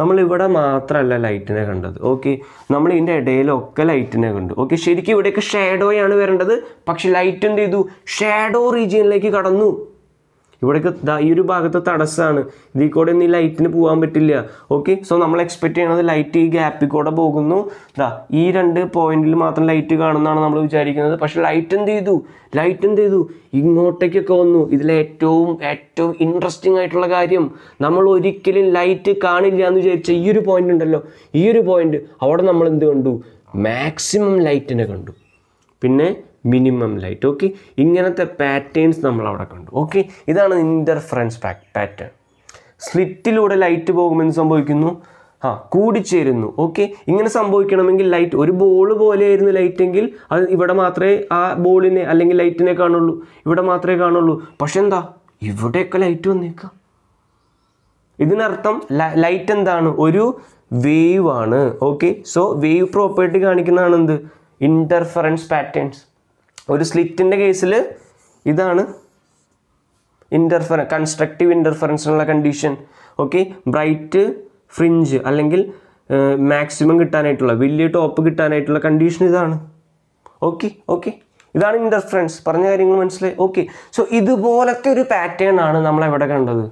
നമ്മൾ ഇവിടെ മാത്രമല്ല ലൈറ്റിനെ കണ്ടത് ഓക്കെ നമ്മൾ ഇതിൻ്റെ ഇടയിലൊക്കെ ലൈറ്റിനെ കണ്ടു ഓക്കെ ശരിക്കും ഇവിടെയൊക്കെ ഷാഡോയാണ് വരേണ്ടത് പക്ഷെ ലൈറ്റ് എന്ത് ചെയ്തു ഷാഡോ റീജിയനിലേക്ക് കടന്നു ഇവിടേക്ക് ഈ ഒരു ഭാഗത്ത് തടസ്സമാണ് ഇതിൽ കൂടെ ഒന്നും ഈ ലൈറ്റിന് പോകാൻ പറ്റില്ല ഓക്കെ സോ നമ്മൾ എക്സ്പെക്ട് ചെയ്യണത് ലൈറ്റ് ഈ ഗ്യാപ്പിൽ കൂടെ പോകുന്നു ദാ ഈ രണ്ട് പോയിന്റിൽ മാത്രം ലൈറ്റ് കാണുന്നതാണ് നമ്മൾ വിചാരിക്കുന്നത് പക്ഷെ ലൈറ്റ് എന്ത് ചെയ്തു ലൈറ്റ് എന്ത് ചെയ്തു ഇങ്ങോട്ടേക്കൊക്കെ വന്നു ഇതിലെ ഏറ്റവും ഏറ്റവും ഇൻട്രസ്റ്റിംഗ് ആയിട്ടുള്ള കാര്യം നമ്മൾ ഒരിക്കലും ലൈറ്റ് കാണില്ല എന്ന് വിചാരിച്ച ഈ ഒരു പോയിന്റ് ഉണ്ടല്ലോ ഈ ഒരു പോയിന്റ് അവിടെ നമ്മൾ എന്ത് കണ്ടു മാക്സിമം ലൈറ്റിനെ കണ്ടു പിന്നെ മിനിമം ലൈറ്റ് ഓക്കെ ഇങ്ങനത്തെ പാറ്റേൺസ് നമ്മൾ അവിടെ കണ്ടു ഓക്കെ ഇതാണ് ഇൻ്റർഫറൻസ് പാറ്റേൺ സ്ലിറ്റിലൂടെ ലൈറ്റ് എന്ത് സംഭവിക്കുന്നു ആ കൂടിച്ചേരുന്നു ഓക്കെ ഇങ്ങനെ സംഭവിക്കണമെങ്കിൽ ലൈറ്റ് ഒരു ബോൾ പോലെയായിരുന്നു എങ്കിൽ അത് ഇവിടെ മാത്രമേ ആ ബോളിനെ അല്ലെങ്കിൽ ലൈറ്റിനെ കാണുള്ളൂ ഇവിടെ മാത്രമേ കാണുള്ളൂ പക്ഷെ എന്താ ഇവിടെയൊക്കെ ലൈറ്റ് വന്നേക്കാം ഇതിനർത്ഥം ലൈറ്റ് എന്താണ് ഒരു വേവ് ആണ് ഓക്കെ സോ വേവ് പ്രോപ്പർട്ടി കാണിക്കുന്നതാണ് എന്ത് ഇൻ്റർഫറൻസ് പാറ്റേൺസ് ഒരു സ്ലിറ്റിൻ്റെ കേസിൽ ഇതാണ് ഇൻ്റർഫെ കൺസ്ട്രക്റ്റീവ് ഇൻ്റർഫറൻസ് എന്നുള്ള കണ്ടീഷൻ ഓക്കെ ബ്രൈറ്റ് ഫ്രിഞ്ച് അല്ലെങ്കിൽ മാക്സിമം കിട്ടാനായിട്ടുള്ള വലിയ ടോപ്പ് കിട്ടാനായിട്ടുള്ള കണ്ടീഷൻ ഇതാണ് ഓക്കെ ഓക്കെ ഇതാണ് ഇൻ്റർഫറൻസ് പറഞ്ഞ കാര്യങ്ങൾ മനസ്സിലായി ഓക്കെ സോ ഇതുപോലത്തെ ഒരു പാറ്റേൺ ആണ് നമ്മൾ എവിടെ കണ്ടത്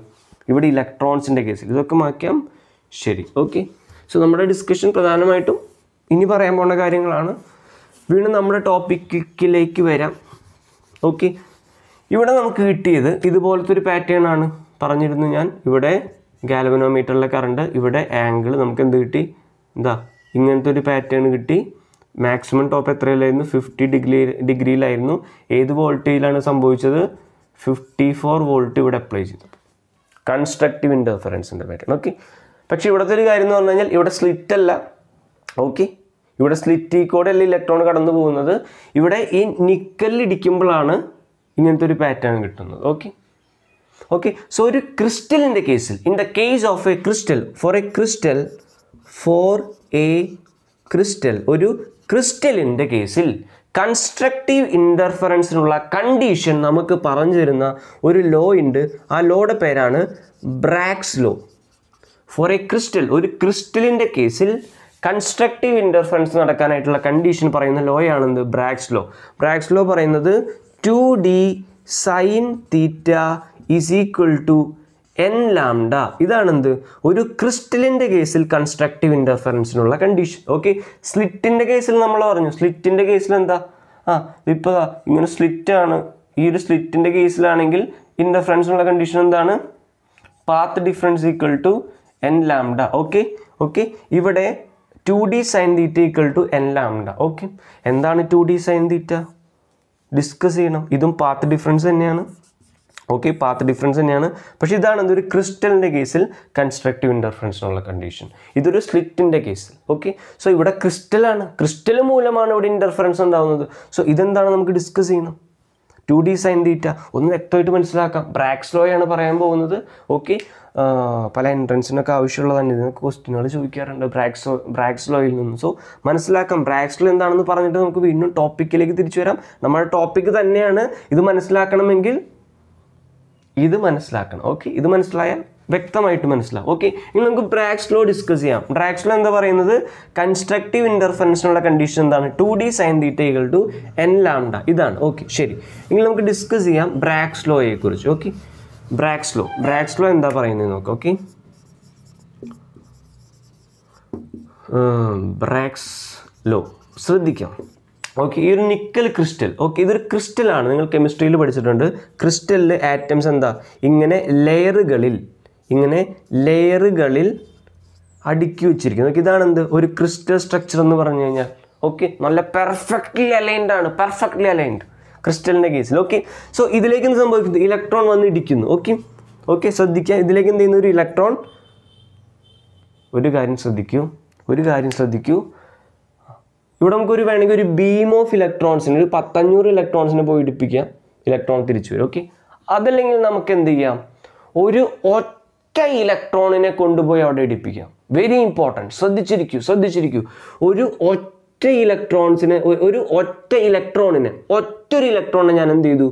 ഇവിടെ ഇലക്ട്രോൺസിൻ്റെ കേസിൽ ഇതൊക്കെ മാറ്റിയാൽ ശരി ഓക്കെ സോ നമ്മുടെ ഡിസ്കഷൻ പ്രധാനമായിട്ടും ഇനി പറയാൻ പോകുന്ന കാര്യങ്ങളാണ് വീണ്ടും നമ്മുടെ ടോപ്പിക്കിലേക്ക് വരാം ഓക്കെ ഇവിടെ നമുക്ക് കിട്ടിയത് ഇതുപോലത്തെ ഒരു പാറ്റേൺ ആണ് പറഞ്ഞിരുന്നു ഞാൻ ഇവിടെ ഗാലവനോമീറ്ററിലെ കറണ്ട് ഇവിടെ ആംഗിൾ നമുക്ക് എന്ത് കിട്ടി എന്താ ഇങ്ങനത്തെ ഒരു പാറ്റേൺ കിട്ടി മാക്സിമം ടോപ്പ് എത്രയിലായിരുന്നു ഫിഫ്റ്റി ഡിഗ്രി ഡിഗ്രിയിലായിരുന്നു ഏത് വോൾട്ടേജിലാണ് സംഭവിച്ചത് ഫിഫ്റ്റി ഫോർ വോൾട്ട് ഇവിടെ അപ്ലൈ ചെയ്തു കൺസ്ട്രക്റ്റീവ് ഇൻ്റർഫറൻസിൻ്റെ പാറ്റേൺ ഓക്കെ പക്ഷേ ഇവിടുത്തെ ഒരു കാര്യം എന്ന് പറഞ്ഞു കഴിഞ്ഞാൽ ഇവിടെ സ്ലിറ്റ് അല്ല ഓക്കെ ഇവിടെ സ്ലിറ്റി കൂടെ അല്ല ഇലക്ട്രോൺ കടന്നു പോകുന്നത് ഇവിടെ ഈ നിക്കലിടിക്കുമ്പോഴാണ് ഇങ്ങനത്തെ ഒരു പാറ്റേൺ കിട്ടുന്നത് ഓക്കെ ഓക്കെ സോ ഒരു ക്രിസ്റ്റലിൻ്റെ കേസിൽ in the case of a crystal for a crystal for a crystal ഒരു ക്രിസ്റ്റലിൻ്റെ കേസിൽ കൺസ്ട്രക്റ്റീവ് ഇൻ്റർഫറൻസിനുള്ള കണ്ടീഷൻ നമുക്ക് പറഞ്ഞു തരുന്ന ഒരു ലോ ഉണ്ട് ആ ലോയുടെ പേരാണ് Bragg's law for a crystal ഒരു ക്രിസ്റ്റലിൻ്റെ കേസിൽ കൺസ്ട്രക്റ്റീവ് ഇൻ്റർഫറൻസ് നടക്കാനായിട്ടുള്ള കണ്ടീഷൻ പറയുന്ന ലോ ആണെന്ത് ബ്രാക്സ് ലോ ബ്രാക്സ് ലോ പറയുന്നത് two D sine theta is equal to N lambda ഇതാണെന്ത് ഒരു ക്രിസ്റ്റലിൻ്റെ കേസിൽ കൺസ്ട്രക്റ്റീവ് ഇൻ്റർഫറൻസിനുള്ള കണ്ടീഷൻ ഓക്കെ സ്ലിറ്റിൻ്റെ കേസിൽ നമ്മൾ പറഞ്ഞു സ്ലിറ്റിൻ്റെ കേസിൽ എന്താ ആ ഇപ്പോൾ ഇങ്ങനെ സ്ലിറ്റാണ് ഈ ഒരു സ്ലിറ്റിൻ്റെ കേസിലാണെങ്കിൽ ഇൻ്റർഫറൻസിനുള്ള കണ്ടീഷൻ എന്താണ് path difference equal to N lambda okay okay ഇവിടെ two D sine theta equal to N lambda okay എന്താണ് two D sine theta discuss ചെയ്യണം ഇതും പാത്ത് ഡിഫറൻസ് തന്നെയാണ് ഓക്കെ പാത്ത് ഡിഫറൻസ് തന്നെയാണ് പക്ഷെ ഇതാണ് ഇതൊരു ക്രിസ്റ്റലിൻ്റെ കേസിൽ കൺസ്ട്രക്റ്റീവ് ഇൻ്റർഫറൻസിനുള്ള കണ്ടീഷൻ ഇതൊരു സ്ലിറ്റിൻ്റെ കേസിൽ ഓക്കെ സോ ഇവിടെ ക്രിസ്റ്റലാണ് ക്രിസ്റ്റൽ മൂലമാണ് ഇവിടെ ഇൻ്റർഫറൻസ് ഉണ്ടാകുന്നത് സോ ഇതെന്താണ് നമുക്ക് ഡിസ്കസ് ചെയ്യണം ടു ഡി സൈൻ തീറ്റ ഒന്ന് വ്യക്തമായിട്ട് മനസ്സിലാക്കാം ബ്രാക്സ് ലോയാണ് പറയാൻ പോകുന്നത് ഓക്കെ പല എൻട്രൻസിനൊക്കെ തന്നെ ഇതിനൊക്കെ ക്വസ്റ്റ്യനുകൾ ചോദിക്കാറുണ്ട് ബ്രാക്സോ ബ്രാക്സ്ലോയിൽ നിന്ന് സോ മനസ്സിലാക്കാം ബ്രാക്സ്ലോ എന്താണെന്ന് പറഞ്ഞിട്ട് നമുക്ക് വീണ്ടും ടോപ്പിക്കിലേക്ക് തിരിച്ചു വരാം നമ്മുടെ ടോപ്പിക്ക് തന്നെയാണ് ഇത് മനസ്സിലാക്കണമെങ്കിൽ ഇത് മനസ്സിലാക്കണം ഓക്കെ ഇത് മനസ്സിലായാൽ വ്യക്തമായിട്ട് മനസ്സിലാവും ഓക്കെ ഇനി നമുക്ക് ബ്രാക്സ്ലോ ഡിസ്കസ് ചെയ്യാം ബ്രാക്സ്ലോ എന്താ പറയുന്നത് കൺസ്ട്രക്റ്റീവ് ഇൻ്റർഫറൻസിനുള്ള കണ്ടീഷൻ എന്താണ് ടു ഡി സൈൻ തീറ്റകൾ ടു എൻ ലാണ്ട ഇതാണ് ഓക്കെ ശരി ഇനി നമുക്ക് ഡിസ്കസ് ചെയ്യാം ബ്രാക്സ്ലോയെ കുറിച്ച് okay Bragg's law Bragg's law എന്താ പറയുന്നത് നോക്കാം ഓക്കെ ബ്രാക്സ് ലോ ശ്രദ്ധിക്കാം ഓക്കെ ഈ ഒരു നിക്കൽ ക്രിസ്റ്റൽ ഓക്കെ ഇതൊരു ക്രിസ്റ്റലാണ് നിങ്ങൾ കെമിസ്ട്രിയിൽ പഠിച്ചിട്ടുണ്ട് ക്രിസ്റ്റലിലെ ആറ്റംസ് എന്താ ഇങ്ങനെ ലെയറുകളിൽ ഇങ്ങനെ ലെയറുകളിൽ അടുക്കി വെച്ചിരിക്കുന്നു ഓക്കെ ഇതാണ് എന്ത് ഒരു ക്രിസ്റ്റൽ സ്ട്രക്ചർ എന്ന് പറഞ്ഞു കഴിഞ്ഞാൽ ഓക്കെ നല്ല പെർഫെക്റ്റ്ലി അലൈൻഡ് ആണ് പെർഫെക്റ്റ്ലി അലൈൻഡ് ക്രിസ്റ്റലിൻ്റെ കേസിൽ ഓക്കെ സോ ഇതിലേക്ക് എന്ത് സംഭവിക്കുന്നു ഇലക്ട്രോൺ വന്ന് ഇടിക്കുന്നു ഓക്കെ ഓക്കെ ശ്രദ്ധിക്കുക ഇതിലേക്ക് എന്ത് ഒരു ഇലക്ട്രോൺ ഒരു കാര്യം ശ്രദ്ധിക്കൂ ഒരു കാര്യം ശ്രദ്ധിക്കൂ ഇവിടെ നമുക്കൊരു വേണമെങ്കിൽ ഒരു ബീം ഓഫ് ഇലക്ട്രോൺസിന് ഒരു പത്തഞ്ഞൂറ് ഇലക്ട്രോൺസിനെ പോയി ഇടിപ്പിക്കുക ഇലക്ട്രോൺ തിരിച്ചു വരും ഓക്കെ അതല്ലെങ്കിൽ നമുക്ക് എന്ത് ചെയ്യാം ഒരു ഒറ്റ ഇലക്ട്രോണിനെ കൊണ്ടുപോയി അവിടെ ഇടിപ്പിക്കാം വെരി ഇമ്പോർട്ടൻറ്റ് ശ്രദ്ധിച്ചിരിക്കൂ ശ്രദ്ധിച്ചിരിക്കൂ ഒരു ഒറ്റ ഒറ്റ ഇലക്ട്രോൺസിനെ ഒരു ഒറ്റ ഇലക്ട്രോണിനെ ഒറ്റൊരു ഇലക്ട്രോണിനെ ഞാൻ എന്ത് ചെയ്തു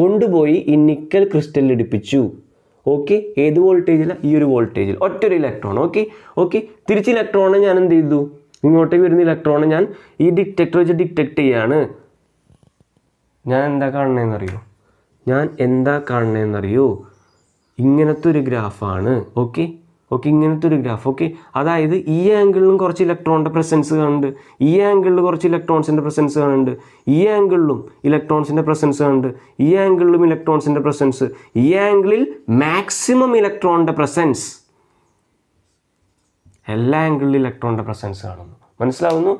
കൊണ്ടുപോയി ഈ നിക്കൽ ക്രിസ്റ്റലിൽ ഇടിപ്പിച്ചു ഓക്കെ ഏത് വോൾട്ടേജിൽ ഈ ഒരു വോൾട്ടേജിൽ ഒറ്റൊരു ഇലക്ട്രോൺ ഓക്കെ ഓക്കെ തിരിച്ച് ഇലക്ട്രോണിനെ ഞാൻ എന്ത് ചെയ്തു ഇങ്ങോട്ടേക്ക് വരുന്ന ഇലക്ട്രോണിനെ ഞാൻ ഈ ഡിറ്റക്ടർ വെച്ച് ഡിറ്റക്ട് ചെയ്യാണ് ഞാൻ എന്താ കാണണമെന്നറിയോ ഞാൻ എന്താ കാണണമെന്നറിയോ ഇങ്ങനത്തെ ഒരു ഗ്രാഫാണ് ഓക്കെ ഓക്കെ ഇങ്ങനത്തെ ഒരു ഗ്രാഫ് ഓക്കെ അതായത് ഈ ആംഗിളിലും കുറച്ച് ഇലക്ട്രോണിൻ്റെ പ്രസൻസ് കാണുന്നുണ്ട് ഈ ആംഗിളിൽ കുറച്ച് ഇലക്ട്രോൺസിൻ്റെ പ്രസൻസ് കാണുന്നുണ്ട് ഈ ആംഗിളിലും ഇലക്ട്രോൺസിൻ്റെ പ്രസൻസ് കാണുന്നുണ്ട് ഈ ആംഗിളിലും ഇലക്ട്രോൺസിൻ്റെ പ്രസൻസ് ഈ ആംഗിളിൽ മാക്സിമം ഇലക്ട്രോണിൻ്റെ പ്രസൻസ് എല്ലാ ആംഗിളിലും ഇലക്ട്രോണിൻ്റെ പ്രസൻസ് കാണുന്നു മനസ്സിലാവുന്നു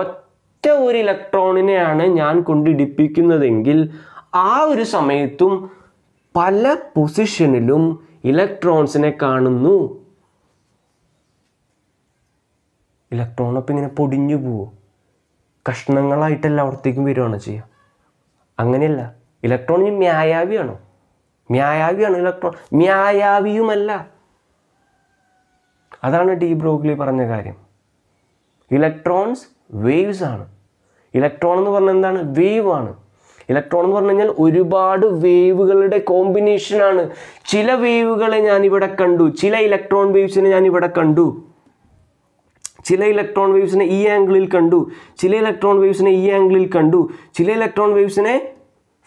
ഒറ്റ ഒരു ഇലക്ട്രോണിനെയാണ് ഞാൻ കൊണ്ടിടിപ്പിക്കുന്നതെങ്കിൽ ആ ഒരു സമയത്തും പല പൊസിഷനിലും ഇലക്ട്രോൺസിനെ കാണുന്നു ഇലക്ട്രോൺ ഇങ്ങനെ പൊടിഞ്ഞു പോവും കഷ്ണങ്ങളായിട്ട് അവിടത്തേക്കും വരികയാണ് ചെയ്യുക അങ്ങനെയല്ല ഇലക്ട്രോൺ ഇനി മ്യായാവിയാണോ മ്യായാവിയാണ് ഇലക്ട്രോൺ മ്യായാവിയുമല്ല അതാണ് ഡി ബ്രോഗ്ലി പറഞ്ഞ കാര്യം ഇലക്ട്രോൺസ് വേവ്സ് ആണ് ഇലക്ട്രോൺ എന്ന് പറഞ്ഞാൽ എന്താണ് വേവ് ആണ് ഇലക്ട്രോൺ എന്ന് പറഞ്ഞു കഴിഞ്ഞാൽ ഒരുപാട് വേവുകളുടെ കോമ്പിനേഷനാണ് ചില വേവുകളെ ഞാനിവിടെ കണ്ടു ചില ഇലക്ട്രോൺ വേവ്സിനെ ഞാനിവിടെ കണ്ടു ചില ഇലക്ട്രോൺ വേവ്സിനെ ഈ ആംഗിളിൽ കണ്ടു ചില ഇലക്ട്രോൺ വേവ്സിനെ ഈ ആംഗിളിൽ കണ്ടു ചില ഇലക്ട്രോൺ വേവ്സിനെ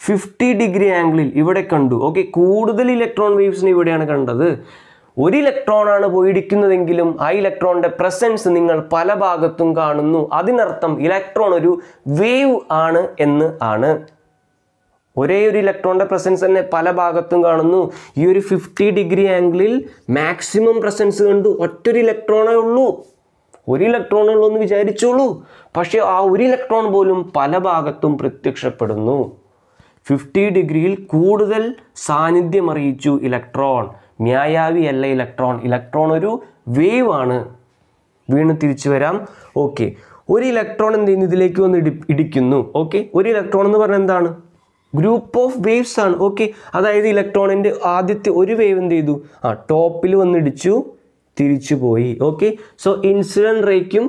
ഫിഫ്റ്റി ഡിഗ്രി ആംഗിളിൽ ഇവിടെ കണ്ടു ഓക്കെ കൂടുതൽ ഇലക്ട്രോൺ വേവ്സിനെ ഇവിടെയാണ് കണ്ടത് ഒരു ഇലക്ട്രോണാണ് പോയിടിക്കുന്നതെങ്കിലും ആ ഇലക്ട്രോണിൻ്റെ പ്രസൻസ് നിങ്ങൾ പല ഭാഗത്തും കാണുന്നു അതിനർത്ഥം ഇലക്ട്രോൺ ഒരു വേവ് ആണ് എന്ന് ആണ് ഒരേ ഒരു ഇലക്ട്രോണിൻ്റെ പ്രസൻസ് തന്നെ പല ഭാഗത്തും കാണുന്നു ഈ ഒരു ഫിഫ്റ്റി ഡിഗ്രി ആംഗിളിൽ മാക്സിമം പ്രസൻസ് കണ്ടു ഒറ്റൊരു ഇലക്ട്രോണേ ഉള്ളൂ ഒരു ഇലക്ട്രോണുള്ളൂ എന്ന് വിചാരിച്ചോളൂ പക്ഷേ ആ ഒരു ഇലക്ട്രോൺ പോലും പല ഭാഗത്തും പ്രത്യക്ഷപ്പെടുന്നു ഫിഫ്റ്റി ഡിഗ്രിയിൽ കൂടുതൽ സാന്നിധ്യം അറിയിച്ചു ഇലക്ട്രോൺ ന്യായാവി അല്ല ഇലക്ട്രോൺ ഇലക്ട്രോൺ ഒരു വേവ് ആണ് വീണ് തിരിച്ചു വരാം ഓക്കെ ഒരു ഇലക്ട്രോൺ എന്ത് ചെയ്യുന്നു ഇതിലേക്ക് വന്ന് ഇടി ഇടിക്കുന്നു ഓക്കെ ഒരു ഇലക്ട്രോൺ എന്ന് പറഞ്ഞാൽ എന്താണ് ഗ്രൂപ്പ് ഓഫ് വേവ്സ് ആണ് ഓക്കെ അതായത് ഇലക്ട്രോണിൻ്റെ ആദ്യത്തെ ഒരു വേവ് എന്ത് ചെയ്തു ആ ടോപ്പിൽ വന്നിടിച്ചു ഇടിച്ചു തിരിച്ചുപോയി ഓക്കെ സോ ഇൻസിഡൻറ്റ് റേക്കും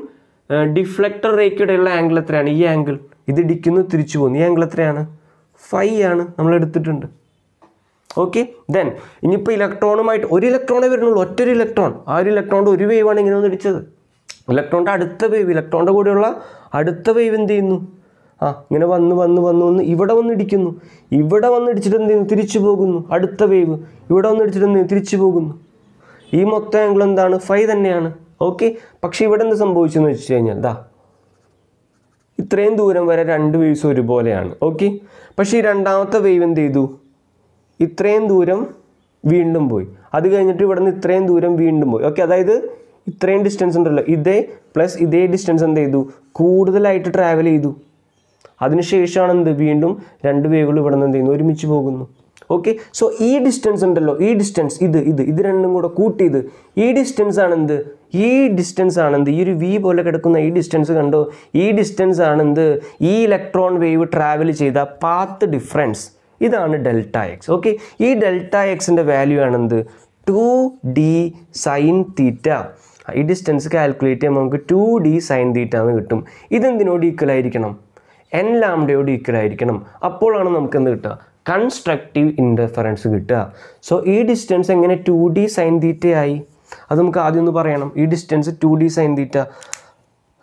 ഡിഫ്ലക്ടർ റേക്കും ഇടയിലുള്ള ആംഗിൾ എത്രയാണ് ഈ ആംഗിൾ ഇത് ഇടിക്കുന്നു തിരിച്ചു പോകുന്നു ഈ ആംഗിൾ എത്രയാണ് ഫൈ ആണ് നമ്മൾ എടുത്തിട്ടുണ്ട് ഓക്കെ ദെൻ ഇനിയിപ്പോൾ ഇലക്ട്രോണുമായിട്ട് ഒരു ഇലക്ട്രോണേ വരുന്നുള്ളൂ ഒറ്റൊരു ഇലക്ട്രോൺ ആ ഒരു ഇലക്ട്രോണിൻ്റെ ഒരു ആണ് ഇങ്ങനെ ഒന്ന് ഇടിച്ചത് ഇലക്ട്രോണിൻ്റെ അടുത്ത വേവ് ഇലക്ട്രോണിൻ്റെ കൂടെയുള്ള അടുത്ത വേവ് എന്ത് ചെയ്യുന്നു ആ ഇങ്ങനെ വന്ന് വന്ന് വന്ന് വന്ന് ഇവിടെ വന്ന് ഇടിക്കുന്നു ഇവിടെ വന്ന് ഇടിച്ചിട്ട് എന്ത് ചെയ്യുന്നു തിരിച്ചു പോകുന്നു അടുത്ത വേവ് ഇവിടെ വന്ന് ഇടിച്ചിട്ട് എന്ത് ചെയ്യുന്നു തിരിച്ചു പോകുന്നു ഈ മൊത്തം ആംഗിൾ എന്താണ് ഫൈ തന്നെയാണ് ഓക്കെ പക്ഷേ ഇവിടെ എന്ത് സംഭവിച്ചെന്ന് വെച്ച് കഴിഞ്ഞാൽ ദാ ഇത്രയും ദൂരം വരെ രണ്ട് വേവ്സ് ഒരുപോലെയാണ് ഓക്കെ പക്ഷേ ഈ രണ്ടാമത്തെ വേവ് എന്ത് ചെയ്തു ഇത്രയും ദൂരം വീണ്ടും പോയി അത് കഴിഞ്ഞിട്ട് ഇവിടെ നിന്ന് ഇത്രയും ദൂരം വീണ്ടും പോയി ഓക്കെ അതായത് ഇത്രയും ഡിസ്റ്റൻസ് ഉണ്ടല്ലോ ഇതേ പ്ലസ് ഇതേ ഡിസ്റ്റൻസ് എന്ത് ചെയ്തു കൂടുതലായിട്ട് ട്രാവൽ ചെയ്തു അതിനുശേഷമാണ് എന്ത് വീണ്ടും രണ്ട് വേവുകൾ ഇവിടെ നിന്ന് എന്ത് ചെയ്യുന്നു ഒരുമിച്ച് പോകുന്നു ഓക്കെ സോ ഈ ഡിസ്റ്റൻസ് ഉണ്ടല്ലോ ഈ ഡിസ്റ്റൻസ് ഇത് ഇത് ഇത് രണ്ടും കൂടെ കൂട്ടിയത് ഈ ഡിസ്റ്റൻസ് ആണെന്ത് ഈ ഡിസ്റ്റൻസ് ആണെന്ത് ഈ ഒരു വി പോലെ കിടക്കുന്ന ഈ ഡിസ്റ്റൻസ് കണ്ടോ ഈ ഡിസ്റ്റൻസ് ആണെന്ത് ഈ ഇലക്ട്രോൺ വേവ് ട്രാവൽ ചെയ്ത പാത്ത് ഡിഫറൻസ് ഇതാണ് ഡെൽറ്റ എക്സ് ഓക്കെ ഈ ഡെൽറ്റ എക്സിൻ്റെ വാല്യൂ ആണെന്ത് ടു ഡി സൈൻ തീറ്റ ഈ ഡിസ്റ്റൻസ് കാൽക്കുലേറ്റ് ചെയ്യുമ്പോൾ നമുക്ക് ടു ഡി സൈൻ തീറ്റ എന്ന് കിട്ടും ഇതെന്തിനോട് ഈക്വൽ ആയിരിക്കണം എൻ ലാംഡയോട് ഈക്വൽ ആയിരിക്കണം അപ്പോഴാണ് നമുക്ക് എന്ത് കിട്ടുക കൺസ്ട്രക്റ്റീവ് ഇൻ്റർഫറൻസ് കിട്ടുക സോ ഈ ഡിസ്റ്റൻസ് എങ്ങനെ ടു ഡി സൈൻ തീറ്റയായി അത് നമുക്ക് ആദ്യം ഒന്ന് പറയണം ഈ distance two D sine theta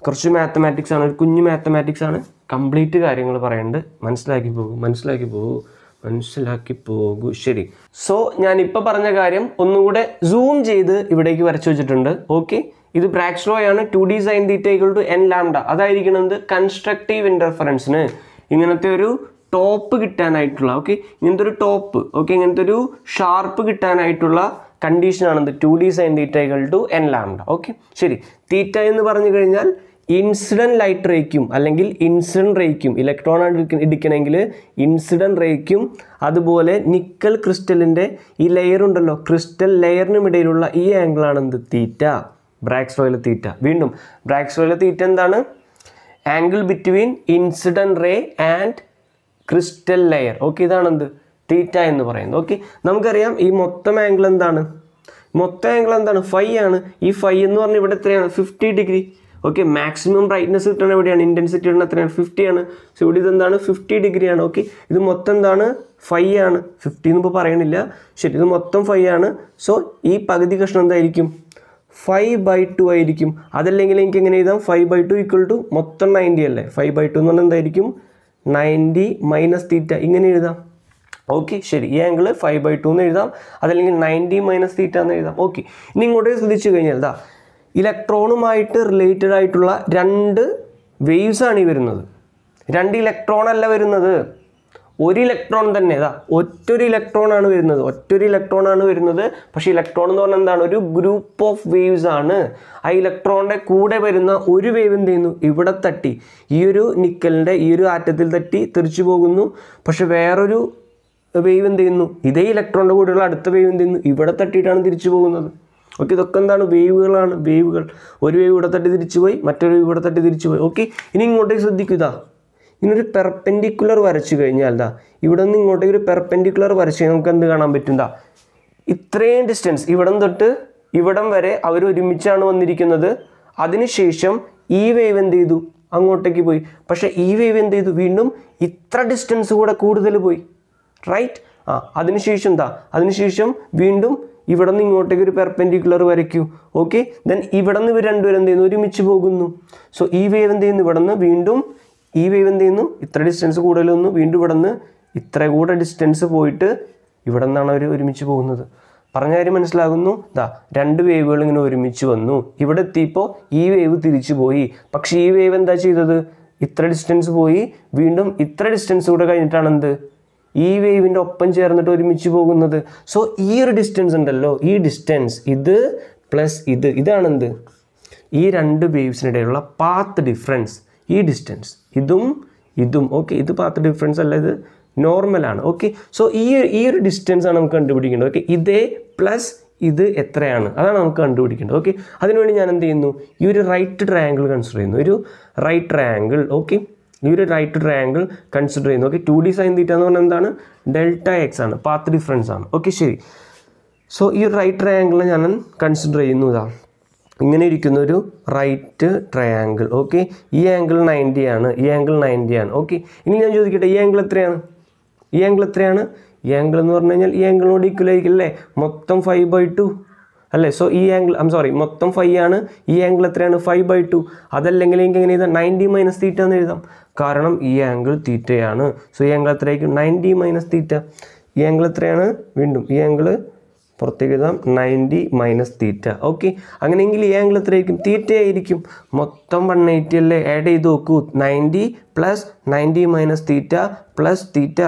കുറച്ച് മാത്തമാറ്റിക്സ് ആണ് ഒരു കുഞ്ഞു മാത്തമാറ്റിക്സ് ആണ് കംപ്ലീറ്റ് കാര്യങ്ങൾ പറയേണ്ടത് മനസ്സിലാക്കി പോകും മനസ്സിലാക്കി പോകും മനസ്സിലാക്കി പോകൂ ശരി സോ ഞാൻ ഇപ്പോൾ പറഞ്ഞ കാര്യം ഒന്നുകൂടെ സൂം ചെയ്ത് ഇവിടേക്ക് വരച്ചു വെച്ചിട്ടുണ്ട് ഓക്കെ ഇത് ബ്രാക്സ്ലോ ആണ് two D sine theta equal to N lambda അതായിരിക്കുന്നത് കൺസ്ട്രക്റ്റീവ് ഇൻ്റർഫറൻസിന് ഇങ്ങനത്തെ ഒരു ടോപ്പ് കിട്ടാനായിട്ടുള്ള ഓക്കെ ഇങ്ങനത്തെ ഒരു ടോപ്പ് ഓക്കെ ഇങ്ങനത്തെ ഒരു ഷാർപ്പ് കിട്ടാനായിട്ടുള്ള കണ്ടീഷനാണ് എന്ത് two D sine theta two N lambda okay ശരി തീറ്റ എന്ന് പറഞ്ഞു കഴിഞ്ഞാൽ ഇൻസിഡൻറ്റ് ലൈറ്റ് റേക്കും അല്ലെങ്കിൽ ഇൻസിഡൻറ്റ് റേക്കും ഇലക്ട്രോൺ ഇടിക്കണമെങ്കിൽ ഇൻസിഡൻറ്റ് റേക്കും അതുപോലെ നിക്കൽ ക്രിസ്റ്റലിൻ്റെ ഈ ലെയർ ഉണ്ടല്ലോ ക്രിസ്റ്റൽ ലെയറിനും ഇടയിലുള്ള ഈ ആംഗിളാണ് എന്ത് തീറ്റ ബ്രാക്സോയിലെ തീറ്റ വീണ്ടും ബ്രാക്സോയിലെ തീറ്റ എന്താണ് angle between incident ray and crystal layer okay ഇതാണ് എന്ത് തീറ്റ എന്ന് പറയുന്നത് ഓക്കെ നമുക്കറിയാം ഈ മൊത്തം ആംഗിൾ എന്താണ് മൊത്തം ആംഗിൾ എന്താണ് ഫൈ ആണ് ഈ ഫൈ എന്ന് പറഞ്ഞാൽ ഇവിടെ എത്രയാണ് fifty degree okay maximum brightness കിട്ടണ എവിടെയാണ് ഇൻറ്റൻസിറ്റി കിട്ടണ എത്രയാണ് ഫിഫ്റ്റി ആണ് സോ ഇവിടെ ഇതെന്താണ് ഫിഫ്റ്റി ഡിഗ്രി ആണ് ഓക്കെ ഇത് മൊത്തം എന്താണ് ഫൈ ആണ് ഫിഫ്റ്റി എന്ന് ഇപ്പോൾ പറയണില്ല ശരി ഇത് മൊത്തം ഫൈ ആണ് സോ ഈ പകുതി കഷ്ണം എന്തായിരിക്കും ഫൈവ് ബൈ ടു ആയിരിക്കും അതല്ലെങ്കിൽ എനിക്ക് എങ്ങനെ എഴുതാം five by two equal to മൊത്തം നയൻറ്റി അല്ലേ ഫൈവ് ബൈ ടു എന്ന് പറഞ്ഞാൽ എന്തായിരിക്കും നയൻറ്റി മൈനസ് തീറ്റ ഇങ്ങനെ എഴുതാം ഓക്കെ ശരി ഈ ആംഗിള് ഫൈവ് ബൈ ടു എന്ന് എഴുതാം അതല്ലെങ്കിൽ നയൻറ്റി മൈനസ് തീറ്റ എന്ന് എഴുതാം ഓക്കെ ഇനി ഇങ്ങോട്ടേക്ക് ശ്രദ്ധിച്ചു കഴിഞ്ഞാൽ ദാ ഇലക്ട്രോണുമായിട്ട് റിലേറ്റഡ് ആയിട്ടുള്ള രണ്ട് വേവ്സാണ് ഈ വരുന്നത് രണ്ട് ഇലക്ട്രോൺ അല്ല വരുന്നത് ഒരു ഇലക്ട്രോൺ തന്നെ ഇതാ ഒറ്റൊരു ഇലക്ട്രോൺ ആണ് വരുന്നത് ഒറ്റൊരു ഇലക്ട്രോൺ ആണ് വരുന്നത് പക്ഷേ ഇലക്ട്രോൺ എന്ന് പറഞ്ഞാൽ എന്താണ് ഒരു ഗ്രൂപ്പ് ഓഫ് വേവ്സ് ആണ് ആ ഇലക്ട്രോണിൻ്റെ കൂടെ വരുന്ന ഒരു വേവ് എന്ത് ചെയ്യുന്നു ഇവിടെ തട്ടി ഈ ഒരു നിക്കലിൻ്റെ ഈ ഒരു ആറ്റത്തിൽ തട്ടി തിരിച്ചു പോകുന്നു പക്ഷെ വേറൊരു വേവ് എന്ത് ചെയ്യുന്നു ഇതേ ഇലക്ട്രോണിൻ്റെ കൂടെയുള്ള അടുത്ത വേവ് എന്ത് ചെയ്യുന്നു ഇവിടെ തട്ടിയിട്ടാണ് തിരിച്ചു പോകുന്നത് ഓക്കെ ഇതൊക്കെ എന്താണ് വേവുകളാണ് വേവുകൾ ഒരു വേവ് ഇവിടെ തട്ടി തിരിച്ചു പോയി മറ്റൊരു വേവ് ഇവിടെ തട്ടി തിരിച്ചു പോയി ഓക്കെ ഇനി ഇങ്ങോട്ടേക്ക് ശ്രദ്ധിക്കുക ഇങ്ങനൊരു പെർപെൻഡിക്കുലർ വരച്ചു കഴിഞ്ഞാൽ ദാ ഇവിടെ നിന്ന് ഇങ്ങോട്ടേക്ക് ഒരു പെർപെൻഡിക്കുലർ വരച്ചു കഴിഞ്ഞാൽ നമുക്ക് എന്ത് കാണാൻ പറ്റും ദാ ഇത്രയും ഡിസ്റ്റൻസ് ഇവിടം തൊട്ട് ഇവിടം വരെ അവർ ഒരുമിച്ചാണ് വന്നിരിക്കുന്നത് അതിനുശേഷം ഈ വേവ് എന്ത് ചെയ്തു അങ്ങോട്ടേക്ക് പോയി പക്ഷേ ഈ വേവ് എന്ത് ചെയ്തു വീണ്ടും ഇത്ര ഡിസ്റ്റൻസ് കൂടെ കൂടുതൽ പോയി റൈറ്റ് ആ അതിനുശേഷം എന്താ അതിനുശേഷം വീണ്ടും ഇവിടെ നിന്ന് ഇങ്ങോട്ടേക്ക് ഒരു പെർപെൻഡിക്കുലർ വരയ്ക്കൂ ഓക്കെ ദെൻ ഇവിടെ നിന്ന് ഇവർ രണ്ടുപേരും എന്ത് ചെയ്യുന്നു ഒരുമിച്ച് പോകുന്നു സോ ഈ വേവ് എന്ത് ചെയ്യുന്നു ഇവിടെ നിന്ന് വീണ്ടും ഈ വേവ് എന്ത് ചെയ്യുന്നു ഇത്ര ഡിസ്റ്റൻസ് കൂടുതലൊന്നു വീണ്ടും ഇവിടെ നിന്ന് ഇത്ര കൂടെ ഡിസ്റ്റൻസ് പോയിട്ട് ഇവിടെ നിന്നാണ് അവർ ഒരുമിച്ച് പോകുന്നത് പറഞ്ഞ കാര്യം മനസ്സിലാകുന്നു ദാ രണ്ട് വേവുകൾ ഇങ്ങനെ ഒരുമിച്ച് വന്നു ഇവിടെ എത്തിയപ്പോൾ ഈ വേവ് തിരിച്ചു പോയി പക്ഷേ ഈ വേവ് എന്താ ചെയ്തത് ഇത്ര ഡിസ്റ്റൻസ് പോയി വീണ്ടും ഇത്ര ഡിസ്റ്റൻസ് കൂടെ കഴിഞ്ഞിട്ടാണ് എന്ത് ഈ വേവിൻ്റെ ഒപ്പം ചേർന്നിട്ട് ഒരുമിച്ച് പോകുന്നത് സോ ഈ ഒരു ഡിസ്റ്റൻസ് ഉണ്ടല്ലോ ഈ ഡിസ്റ്റൻസ് ഇത് പ്ലസ് ഇത് ഇതാണെന്ത് ഈ രണ്ട് വേവ്സിനിടയിലുള്ള പാത്ത് ഡിഫറൻസ് ഈ ഡിസ്റ്റൻസ് ഇതും ഇതും ഓക്കെ ഇത് പാത്ത് ഡിഫറൻസ് അല്ല ഇത് നോർമലാണ് ഓക്കെ സോ ഈ ഈ ഒരു ഡിസ്റ്റൻസ് ആണ് നമുക്ക് കണ്ടുപിടിക്കേണ്ടത് ഓക്കെ ഇതേ പ്ലസ് ഇത് എത്രയാണ് അതാണ് നമുക്ക് കണ്ടുപിടിക്കേണ്ടത് ഓക്കെ അതിനുവേണ്ടി ഞാൻ എന്ത് ചെയ്യുന്നു ഈ ഒരു റൈറ്റ് ട്രയാങ്കിൾ കൺസിഡർ ചെയ്യുന്നു ഒരു റൈറ്റ് ട്രയാങ്കിൾ ഓക്കെ ഈ ഒരു റൈറ്റ് ട്രയാങ്കിൾ കൺസിഡർ ചെയ്യുന്നു okay two D sine theta എന്ന് പറഞ്ഞാൽ എന്താണ് ഡെൽറ്റ എക്സ് ആണ് പാത്ത് ഡിഫറൻസ് ആണ് ഓക്കെ ശരി സോ ഈ ഒരു റൈറ്റ് ട്രയാങ്കിൾ ഞാൻ കൺസിഡർ ചെയ്യുന്നു ഇതാണ് ഇങ്ങനെ ഇരിക്കുന്ന ഒരു റൈറ്റ് ട്രയാങ്കിൾ ഓക്കെ ഈ ആംഗിൾ നയൻറ്റി ആണ് ഈ ആംഗിൾ നയൻറ്റി ആണ് ഓക്കെ ഇനി ഞാൻ ചോദിക്കട്ടെ ഈ ആംഗിൾ എത്രയാണ് ഈ ആംഗിൾ എത്രയാണ് ഈ ആംഗിൾ എന്ന് പറഞ്ഞു കഴിഞ്ഞാൽ ഈ ആംഗിളിനോട് ഈക്വൽ ആയിരിക്കും അല്ലേ മൊത്തം ഫൈവ് ബൈ ടു അല്ലേ സോ ഈ ആംഗിൾ ഐം സോറി മൊത്തം ഫൈവ് ആണ് ഈ ആംഗിൾ എത്രയാണ് ഫൈവ് ബൈ ടു അതല്ലെങ്കിൽ എനിക്ക് എങ്ങനെ എഴുതാം നയൻറ്റി മൈനസ് തീറ്റ എന്ന് എഴുതാം കാരണം ഈ ആംഗിൾ തീറ്റയാണ് സോ ഈ ആംഗിൾ എത്രയായിരിക്കും നയൻറ്റി മൈനസ് തീറ്റ ഈ ആംഗിൾ എത്രയാണ് വീണ്ടും ഈ ആംഗിൾ പുറത്തേക്ക് എഴുതാം നയൻറ്റി മൈനസ് തീറ്റ ഓക്കെ അങ്ങനെയെങ്കിൽ ഈ ആംഗിൾ എത്രയായിരിക്കും തീറ്റയായിരിക്കും മൊത്തം വൺ എയ്റ്റി അല്ലേ ആഡ് ചെയ്ത് നോക്കൂ ninety plus ninety minus theta plus theta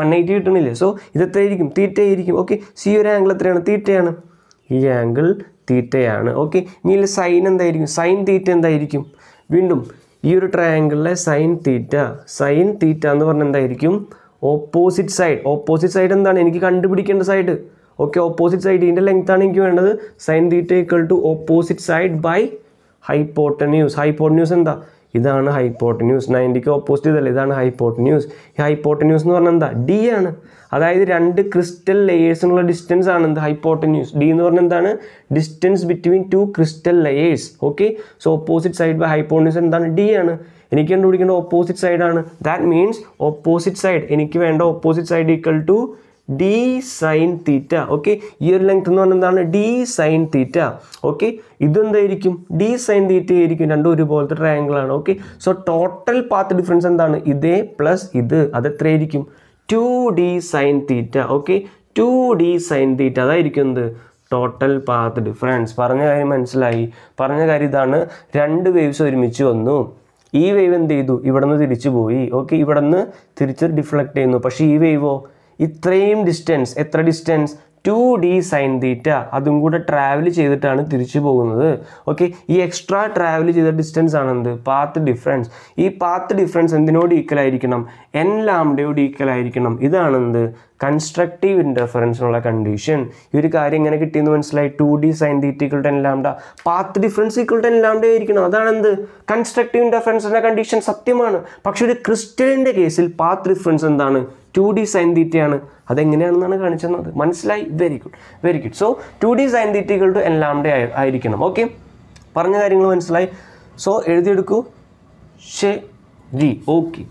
one eighty കിട്ടണില്ലേ സോ ഇത് എത്രയായിരിക്കും തീറ്റയായിരിക്കും ഓക്കെ സി ഒരു ആംഗിൾ എത്രയാണ് തീറ്റയാണ് ഈ ആംഗിൾ തീറ്റയാണ് ഓക്കെ ഇനി സൈൻ എന്തായിരിക്കും സൈൻ തീറ്റ എന്തായിരിക്കും വീണ്ടും ഈ ഒരു ട്രയാങ്കിളിലെ സൈൻ തീറ്റ സൈൻ തീറ്റ എന്ന് പറഞ്ഞാൽ എന്തായിരിക്കും ഓപ്പോസിറ്റ് സൈഡ് ഓപ്പോസിറ്റ് സൈഡ് എന്താണ് എനിക്ക് കണ്ടുപിടിക്കേണ്ട സൈഡ് ഓക്കെ ഓപ്പോസിറ്റ് സൈഡ് ഇതിൻ്റെ ലെങ്ത്താണ് എനിക്ക് വേണ്ടത് sine theta equal to opposite side by hypotenuse hypotenuse എന്താ ഇതാണ് ഹൈപ്പോട്ടന്യൂസ് നയൻറ്റിക്ക് ഓപ്പോസിറ്റ് ഇതല്ലേ ഇതാണ് ഹൈപ്പോട്ടന്യൂസ് ഈ ഹൈപ്പോട്ടന്യൂസ് എന്ന് പറഞ്ഞാൽ എന്താ ഡി ആണ് അതായത് രണ്ട് ക്രിസ്റ്റൽ ലെയേഴ്സിനുള്ള ഡിസ്റ്റൻസ് ആണ് എന്ത് ഹൈപ്പോട്ടന്യൂസ് ഡി എന്ന് പറഞ്ഞാൽ എന്താണ് distance between two crystal layers okay so opposite side by hypotenuse എന്താണ് ഡി ആണ് എനിക്ക് കണ്ടുപിടിക്കേണ്ട ഓപ്പോസിറ്റ് സൈഡാണ് ദാറ്റ് മീൻസ് ഓപ്പോസിറ്റ് സൈഡ് എനിക്ക് വേണ്ട opposite side equal to D sine theta okay ഈ ഒരു ലെങ്ത് എന്ന് പറഞ്ഞാൽ എന്താണ് ഡി സൈൻ തീറ്റ ഓക്കെ ഇതെന്തായിരിക്കും ഡി സൈൻ തീറ്റ ആയിരിക്കും രണ്ടും ഒരുപോലത്തെ ആണ് okay so total path difference എന്താണ് ഇതേ പ്ലസ് ഇത് അതെത്രയായിരിക്കും two D sine theta okay two D sine theta അതായിരിക്കും എന്ത് ടോട്ടൽ പാത്ത് ഡിഫറൻസ് പറഞ്ഞ കാര്യം മനസ്സിലായി പറഞ്ഞ കാര്യം ഇതാണ് രണ്ട് വേവ്സ് ഒരുമിച്ച് വന്നു ഈ വേവ് എന്ത് ചെയ്തു ഇവിടെ നിന്ന് തിരിച്ചു പോയി ഓക്കെ ഇവിടെ നിന്ന് തിരിച്ച് ഡിഫ്ലക്റ്റ് ചെയ്യുന്നു പക്ഷേ ഈ വേവോ ഇത്രയും ഡിസ്റ്റൻസ് എത്ര distance two D sine theta അതും കൂടെ ട്രാവൽ ചെയ്തിട്ടാണ് തിരിച്ചു പോകുന്നത് ഓക്കെ ഈ എക്സ്ട്രാ ട്രാവൽ ചെയ്ത ഡിസ്റ്റൻസ് ആണ് എന്ത് പാത്ത് ഡിഫറൻസ് ഈ പാത്ത് ഡിഫറൻസ് എന്തിനോട് ഈക്വൽ ആയിരിക്കണം എൻ ലാംഡയോട് ഈക്വൽ ആയിരിക്കണം ഇതാണ് എന്ത് കൺസ്ട്രക്റ്റീവ് ഇൻ്റർഫറൻസിനുള്ള കണ്ടീഷൻ ഈ ഒരു കാര്യം എങ്ങനെ കിട്ടിയെന്ന് മനസ്സിലായി two D sine theta equal ten lambda path difference equal ten lambda ആയിരിക്കണം അതാണ് എന്ത് കൺസ്ട്രക്റ്റീവ് ഇൻ്റർഫറൻസ് കണ്ടീഷൻ സത്യമാണ് പക്ഷേ ഒരു ക്രിസ്റ്റലിൻ്റെ കേസിൽ പാത്ത് ഡിഫറൻസ് എന്താണ് ടു ഡി സൈൻ തീറ്റയാണ് അതെങ്ങനെയാണെന്നാണ് കാണിച്ചത് മനസ്സിലായി very good very good so two D sine തീറ്റകൾ ടു എൻ ലാംഡ ആയിരിക്കണം ഓക്കെ പറഞ്ഞ കാര്യങ്ങൾ മനസ്സിലായി സോ എഴുതിയെടുക്കൂ ശരി ഓക്കെ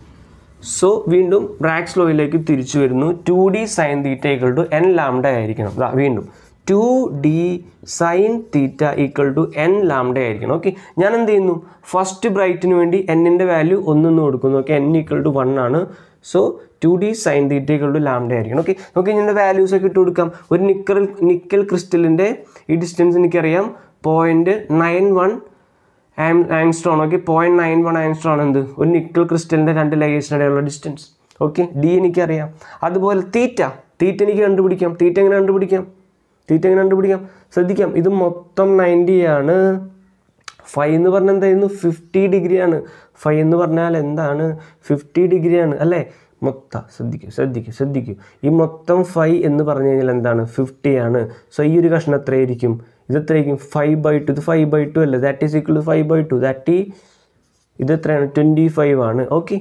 സോ വീണ്ടും ബ്രാക്സ് ലോയിലേക്ക് തിരിച്ചു വരുന്നു two D sine theta equal to N lambda ആയിരിക്കണം വീണ്ടും two D sine theta equal to N lambda ആയിരിക്കണം ഓക്കെ ഞാൻ എന്ത് ചെയ്യുന്നു ഫസ്റ്റ് ബ്രൈറ്റിന് വേണ്ടി എന്നിൻ്റെ വാല്യൂ ഒന്നെന്ന് കൊടുക്കുന്നു okay n equal to one ആണ് സോ ടു ഡി സൈൻ തീറ്റകളുടെ ലാംഡ ആയിരിക്കണം ഓക്കെ നമുക്ക് ഇതിൻ്റെ ഒക്കെ ഇട്ട് കൊടുക്കാം ഒരു നിക്കൽ നിക്കൽ ക്രിസ്റ്റലിൻ്റെ ഈ ഡിസ്റ്റൻസ് എനിക്കറിയാം point nine one angstrom okay point nine one angstrom എന്ത് ഒരു നിക്കൽ ക്രിസ്റ്റലിൻ്റെ രണ്ട് ഇടയിലുള്ള ഡിസ്റ്റൻസ് ഓക്കെ ഡി എനിക്കറിയാം അതുപോലെ തീറ്റ തീറ്റ എനിക്ക് കണ്ടുപിടിക്കാം തീറ്റ എങ്ങനെ കണ്ടുപിടിക്കാം തീറ്റ എങ്ങനെ കണ്ടുപിടിക്കാം ശ്രദ്ധിക്കാം ഇത് മൊത്തം നയൻറ്റി ആണ് ഫൈവ് എന്ന് പറഞ്ഞാൽ എന്തായിരുന്നു ഫിഫ്റ്റി ഡിഗ്രിയാണ് ഫൈ എന്ന് പറഞ്ഞാൽ എന്താണ് ഫിഫ്റ്റി ഡിഗ്രിയാണ് അല്ലേ മൊത്തം ശ്രദ്ധിക്കൂ ശ്രദ്ധിക്കൂ ശ്രദ്ധിക്കൂ ഈ മൊത്തം ഫൈവ് എന്ന് പറഞ്ഞു കഴിഞ്ഞാൽ എന്താണ് ഫിഫ്റ്റി ആണ് സോ ഈ ഒരു കഷ്ണം എത്രയായിരിക്കും ഇത് എത്രയായിരിക്കും ഫൈവ് ബൈ ടു ഇത് ഫൈവ് ബൈ ടു അല്ല that is equal to five by two that ഈ ഇത് എത്രയാണ് ട്വൻറ്റി ഫൈവ് ആണ് okay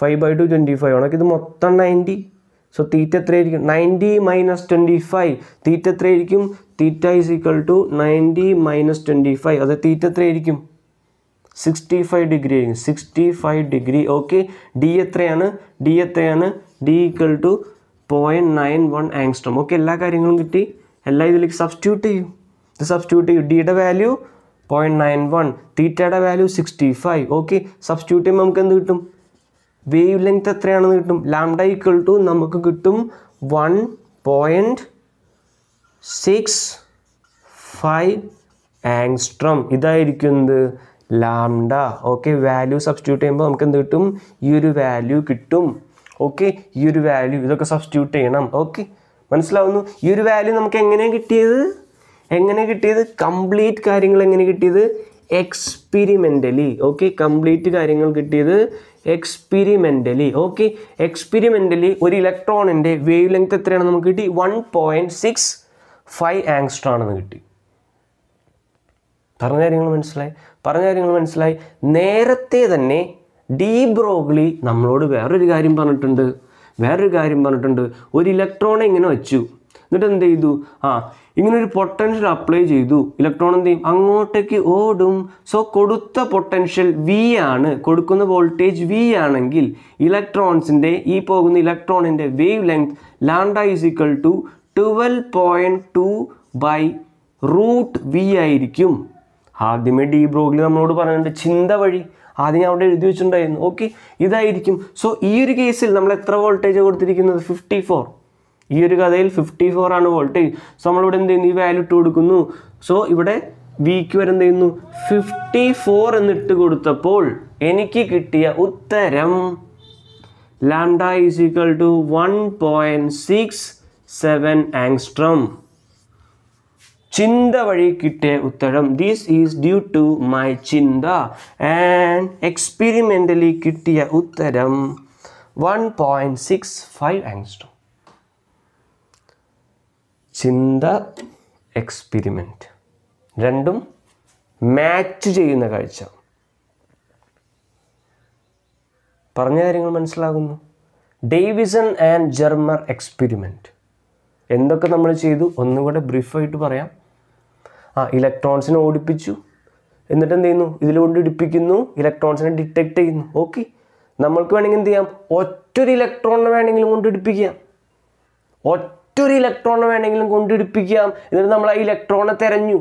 five by two twenty five ആണ് ഓക്കെ ഇത് മൊത്തം നയൻറ്റി സോ തീറ്റ എത്രയായിരിക്കും ninety minus twenty five theta എത്രയായിരിക്കും theta is equal to ninety minus twenty five അത് തീറ്റ എത്രയായിരിക്കും സിക്സ്റ്റി ഫൈവ് ഡിഗ്രി ആയിരിക്കും sixty five degree okay D എത്രയാണ് ഡി എത്രയാണ് D equal to point nine one angstrom okay എല്ലാ കാര്യങ്ങളും കിട്ടി എല്ലാം ഇതിലേക്ക് സബ്സ്റ്റിറ്റ്യൂട്ട് ചെയ്യും ഇത് സബ്സ്റ്റിറ്റ്യൂട്ട് ചെയ്യും ഡിയുടെ വാല്യൂ പോയിൻറ്റ് നയൻ വൺ തീറ്റയുടെ value sixty five okay substitute ചെയ്യുമ്പോൾ നമുക്ക് എന്ത് കിട്ടും വേവ് ലെങ്ത് എത്രയാണെന്ന് കിട്ടും ലാംഡ ഈക്വൽ ടു നമുക്ക് കിട്ടും one point six five angstrom ഇതായിരിക്കും എന്ത് ലാംഡ ഓക്കെ വാല്യൂ സബ്സ്റ്റിറ്റ്യൂട്ട് ചെയ്യുമ്പോൾ നമുക്ക് എന്ത് കിട്ടും ഈ ഒരു വാല്യൂ കിട്ടും ഓക്കെ ഈ ഒരു വാല്യൂ ഇതൊക്കെ സബ്സ്റ്റിറ്റ്യൂട്ട് ചെയ്യണം ഓക്കെ മനസ്സിലാവുന്നു ഈ ഒരു വാല്യൂ നമുക്ക് എങ്ങനെയാണ് കിട്ടിയത് എങ്ങനെ കിട്ടിയത് കംപ്ലീറ്റ് കാര്യങ്ങൾ എങ്ങനെ കിട്ടിയത് എക്സ്പീരിമെൻ്റലി ഓക്കെ കംപ്ലീറ്റ് കാര്യങ്ങൾ കിട്ടിയത് എക്സ്പീരിമെൻ്റലി ഓക്കെ എക്സ്പീരിമെൻ്റലി ഒരു ഇലക്ട്രോണിൻ്റെ വേവ് ലെങ്ത് എത്രയാണെന്ന് നമുക്ക് കിട്ടി വൺ പോയിൻറ്റ് സിക്സ് ഫൈവ് ആങ്സ്ട്രാണെന്ന് കിട്ടി പറഞ്ഞ കാര്യങ്ങൾ മനസ്സിലായി പറഞ്ഞ കാര്യങ്ങൾ മനസ്സിലായി നേരത്തെ തന്നെ ഡീ ബ്രോഗ്ലി നമ്മളോട് വേറൊരു കാര്യം പറഞ്ഞിട്ടുണ്ട് വേറൊരു കാര്യം പറഞ്ഞിട്ടുണ്ട് ഒരു ഇലക്ട്രോൺ ഇങ്ങനെ വെച്ചു എന്നിട്ട് എന്ത് ചെയ്തു ആ ഇങ്ങനെ ഒരു പൊട്ടൻഷ്യൽ അപ്ലൈ ചെയ്തു ഇലക്ട്രോൺ എന്ത് ചെയ്യും അങ്ങോട്ടേക്ക് ഓടും സോ കൊടുത്ത പൊട്ടൻഷ്യൽ വി ആണ് കൊടുക്കുന്ന വോൾട്ടേജ് വി ആണെങ്കിൽ ഇലക്ട്രോൺസിൻ്റെ ഈ പോകുന്ന ഇലക്ട്രോണിൻ്റെ wave length lambda is equal to twelve point two by root V ആയിരിക്കും ആദ്യമേ ഡി ബ്രോഗ്ലി നമ്മളോട് പറഞ്ഞിട്ടുണ്ട് ചിന്ത വഴി ആദ്യം ഞാൻ അവിടെ എഴുതി വെച്ചിട്ടുണ്ടായിരുന്നു ഓക്കെ ഇതായിരിക്കും സോ ഈ ഒരു കേസിൽ നമ്മൾ എത്ര വോൾട്ടേജ് കൊടുത്തിരിക്കുന്നത് ഫിഫ്റ്റി ഫോർ ഈ ഒരു കഥയിൽ ഫിഫ്റ്റി ഫോർ ആണ് വോൾട്ടേജ് സോ നമ്മളിവിടെ എന്ത് ചെയ്യുന്നു ഈ വാല്യൂ ഇട്ട് കൊടുക്കുന്നു സോ ഇവിടെ വിക്ക് വരെ എന്ത് ചെയ്യുന്നു ഫിഫ്റ്റി ഫോർ എന്നിട്ട് കൊടുത്തപ്പോൾ എനിക്ക് കിട്ടിയ ഉത്തരം lambda is equal to one point six seven angstrom ചിന്ത വഴി കിട്ടിയ ഉത്തരം these is due to my ചിന്ത ആൻഡ് എക്സ്പെരിമെൻ്റലി കിട്ടിയ ഉത്തരം one point six five angstrom ചിന്ത എക്സ്പെരിമെൻ്റ് രണ്ടും മാച്ച് ചെയ്യുന്ന കാഴ്ച പറഞ്ഞ കാര്യങ്ങൾ മനസ്സിലാകുന്നു ഡേവിസൺ ആൻഡ് ജർമർ എക്സ്പെരിമെൻറ്റ് എന്തൊക്കെ നമ്മൾ ചെയ്തു ഒന്നും കൂടെ ബ്രീഫായിട്ട് പറയാം ആ ഇലക്ട്രോൺസിനെ ഓടിപ്പിച്ചു എന്നിട്ട് എന്ത് ചെയ്യുന്നു ഇതിലുകൊണ്ട് ഇടിപ്പിക്കുന്നു ഇലക്ട്രോൺസിനെ ഡിറ്റക്റ്റ് ചെയ്യുന്നു ഓക്കെ നമ്മൾക്ക് വേണമെങ്കിൽ എന്ത് ചെയ്യാം ഒറ്റൊരു ഇലക്ട്രോണിനെ വേണമെങ്കിലും കൊണ്ട് ഇടിപ്പിക്കാം ഒറ്റൊരു ഇലക്ട്രോണിനെ വേണമെങ്കിലും കൊണ്ട് ഇടിപ്പിക്കാം എന്നിട്ട് നമ്മൾ ആ ഇലക്ട്രോണെ തിരഞ്ഞു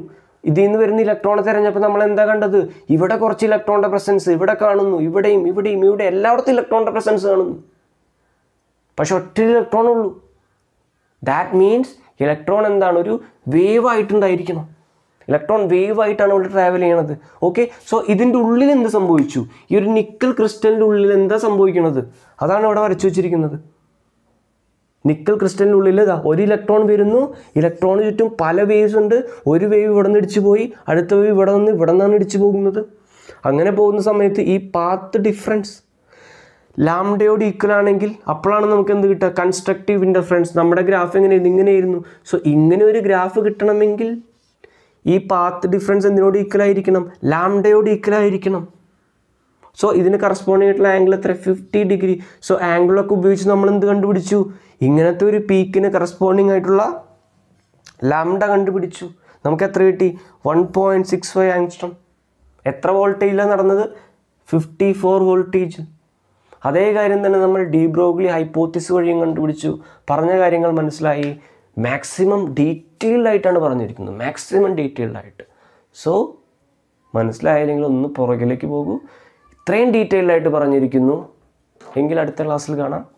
ഇതിൽ നിന്ന് വരുന്ന ഇലക്ട്രോണെ തിരഞ്ഞപ്പോൾ നമ്മൾ എന്താ കണ്ടത് ഇവിടെ കുറച്ച് ഇലക്ട്രോണിൻ്റെ പ്രസൻസ് ഇവിടെ കാണുന്നു ഇവിടെയും ഇവിടെയും ഇവിടെ എല്ലായിടത്തും ഇലക്ട്രോണിൻ്റെ പ്രസൻസ് കാണുന്നു പക്ഷെ ഒറ്റ ഇലക്ട്രോണുള്ളൂ ദാറ്റ് മീൻസ് ഇലക്ട്രോൺ എന്താണ് ഒരു വേവ് ആയിട്ടുണ്ടായിരിക്കണം ഇലക്ട്രോൺ വേവ് ആയിട്ടാണ് ഇവിടെ ട്രാവൽ ചെയ്യണത് ഓക്കെ സോ ഇതിൻ്റെ ഉള്ളിൽ എന്ത് സംഭവിച്ചു ഈ ഒരു നിക്കൽ ക്രിസ്റ്റലിൻ്റെ ഉള്ളിൽ എന്താ സംഭവിക്കുന്നത് അതാണ് ഇവിടെ വരച്ചു വെച്ചിരിക്കുന്നത് നിക്കൽ ക്രിസ്റ്റലിൻ്റെ ഉള്ളിൽ ഇതാ ഒരു ഇലക്ട്രോൺ വരുന്നു ഇലക്ട്രോണ് ചുറ്റും പല വേവ്സ് ഉണ്ട് ഒരു വേവ് ഇവിടെ നിന്ന് ഇടിച്ചു പോയി അടുത്ത വേവ് ഇവിടെ നിന്ന് ഇവിടെ നിന്നാണ് ഇടിച്ചു പോകുന്നത് അങ്ങനെ പോകുന്ന സമയത്ത് ഈ പാത്ത് ഡിഫറൻസ് ലാംഡയോട് ഈക്വൽ ആണെങ്കിൽ അപ്പോഴാണ് നമുക്ക് എന്ത് കിട്ടുക കൺസ്ട്രക്റ്റീവ് ഇൻ്റർഫറൻസ് നമ്മുടെ ഗ്രാഫ് എങ്ങനെയായിരുന്നു ഇങ്ങനെയായിരുന്നു സോ ഇങ്ങനെ ഒരു ഗ്രാഫ് കിട്ടണമെങ്കിൽ ഈ പാത്ത് ഡിഫറൻസ് എന്തിനോട് ഈക്വൽ ആയിരിക്കണം ലാംഡയോട് ഈക്വൽ ആയിരിക്കണം സോ ഇതിന് കറസ്പോണ്ടിങ് ആയിട്ടുള്ള ആംഗിൾ എത്ര ഫിഫ്റ്റി ഡിഗ്രി സോ ആംഗിളൊക്കെ ഉപയോഗിച്ച് നമ്മൾ എന്ത് കണ്ടുപിടിച്ചു ഇങ്ങനത്തെ ഒരു പീക്കിന് കറസ്പോണ്ടിങ് ആയിട്ടുള്ള ലാംഡ കണ്ടുപിടിച്ചു നമുക്ക് എത്ര കിട്ടി one point six five angstrom എത്ര വോൾട്ടേജിലാണ് നടന്നത് ഫിഫ്റ്റി ഫോർ വോൾട്ടേജ് അതേ കാര്യം തന്നെ നമ്മൾ ഡീബ്രോഗ്ലി ഹൈപ്പോത്തിസ് വഴിയും കണ്ടുപിടിച്ചു പറഞ്ഞ കാര്യങ്ങൾ മനസ്സിലായി മാക്സിമം ഡീറ്റെയിൽഡായിട്ടാണ് ആയിട്ടാണ് പറഞ്ഞിരിക്കുന്നത് മാക്സിമം ഡീറ്റെയിൽഡായിട്ട് ആയിട്ട് സോ മനസ്സിലായില്ലെങ്കിൽ ഒന്ന് പുറകിലേക്ക് പോകൂ ഇത്രയും ഡീറ്റെയിൽഡായിട്ട് ആയിട്ട് പറഞ്ഞിരിക്കുന്നു എങ്കിൽ അടുത്ത ക്ലാസ്സിൽ കാണാം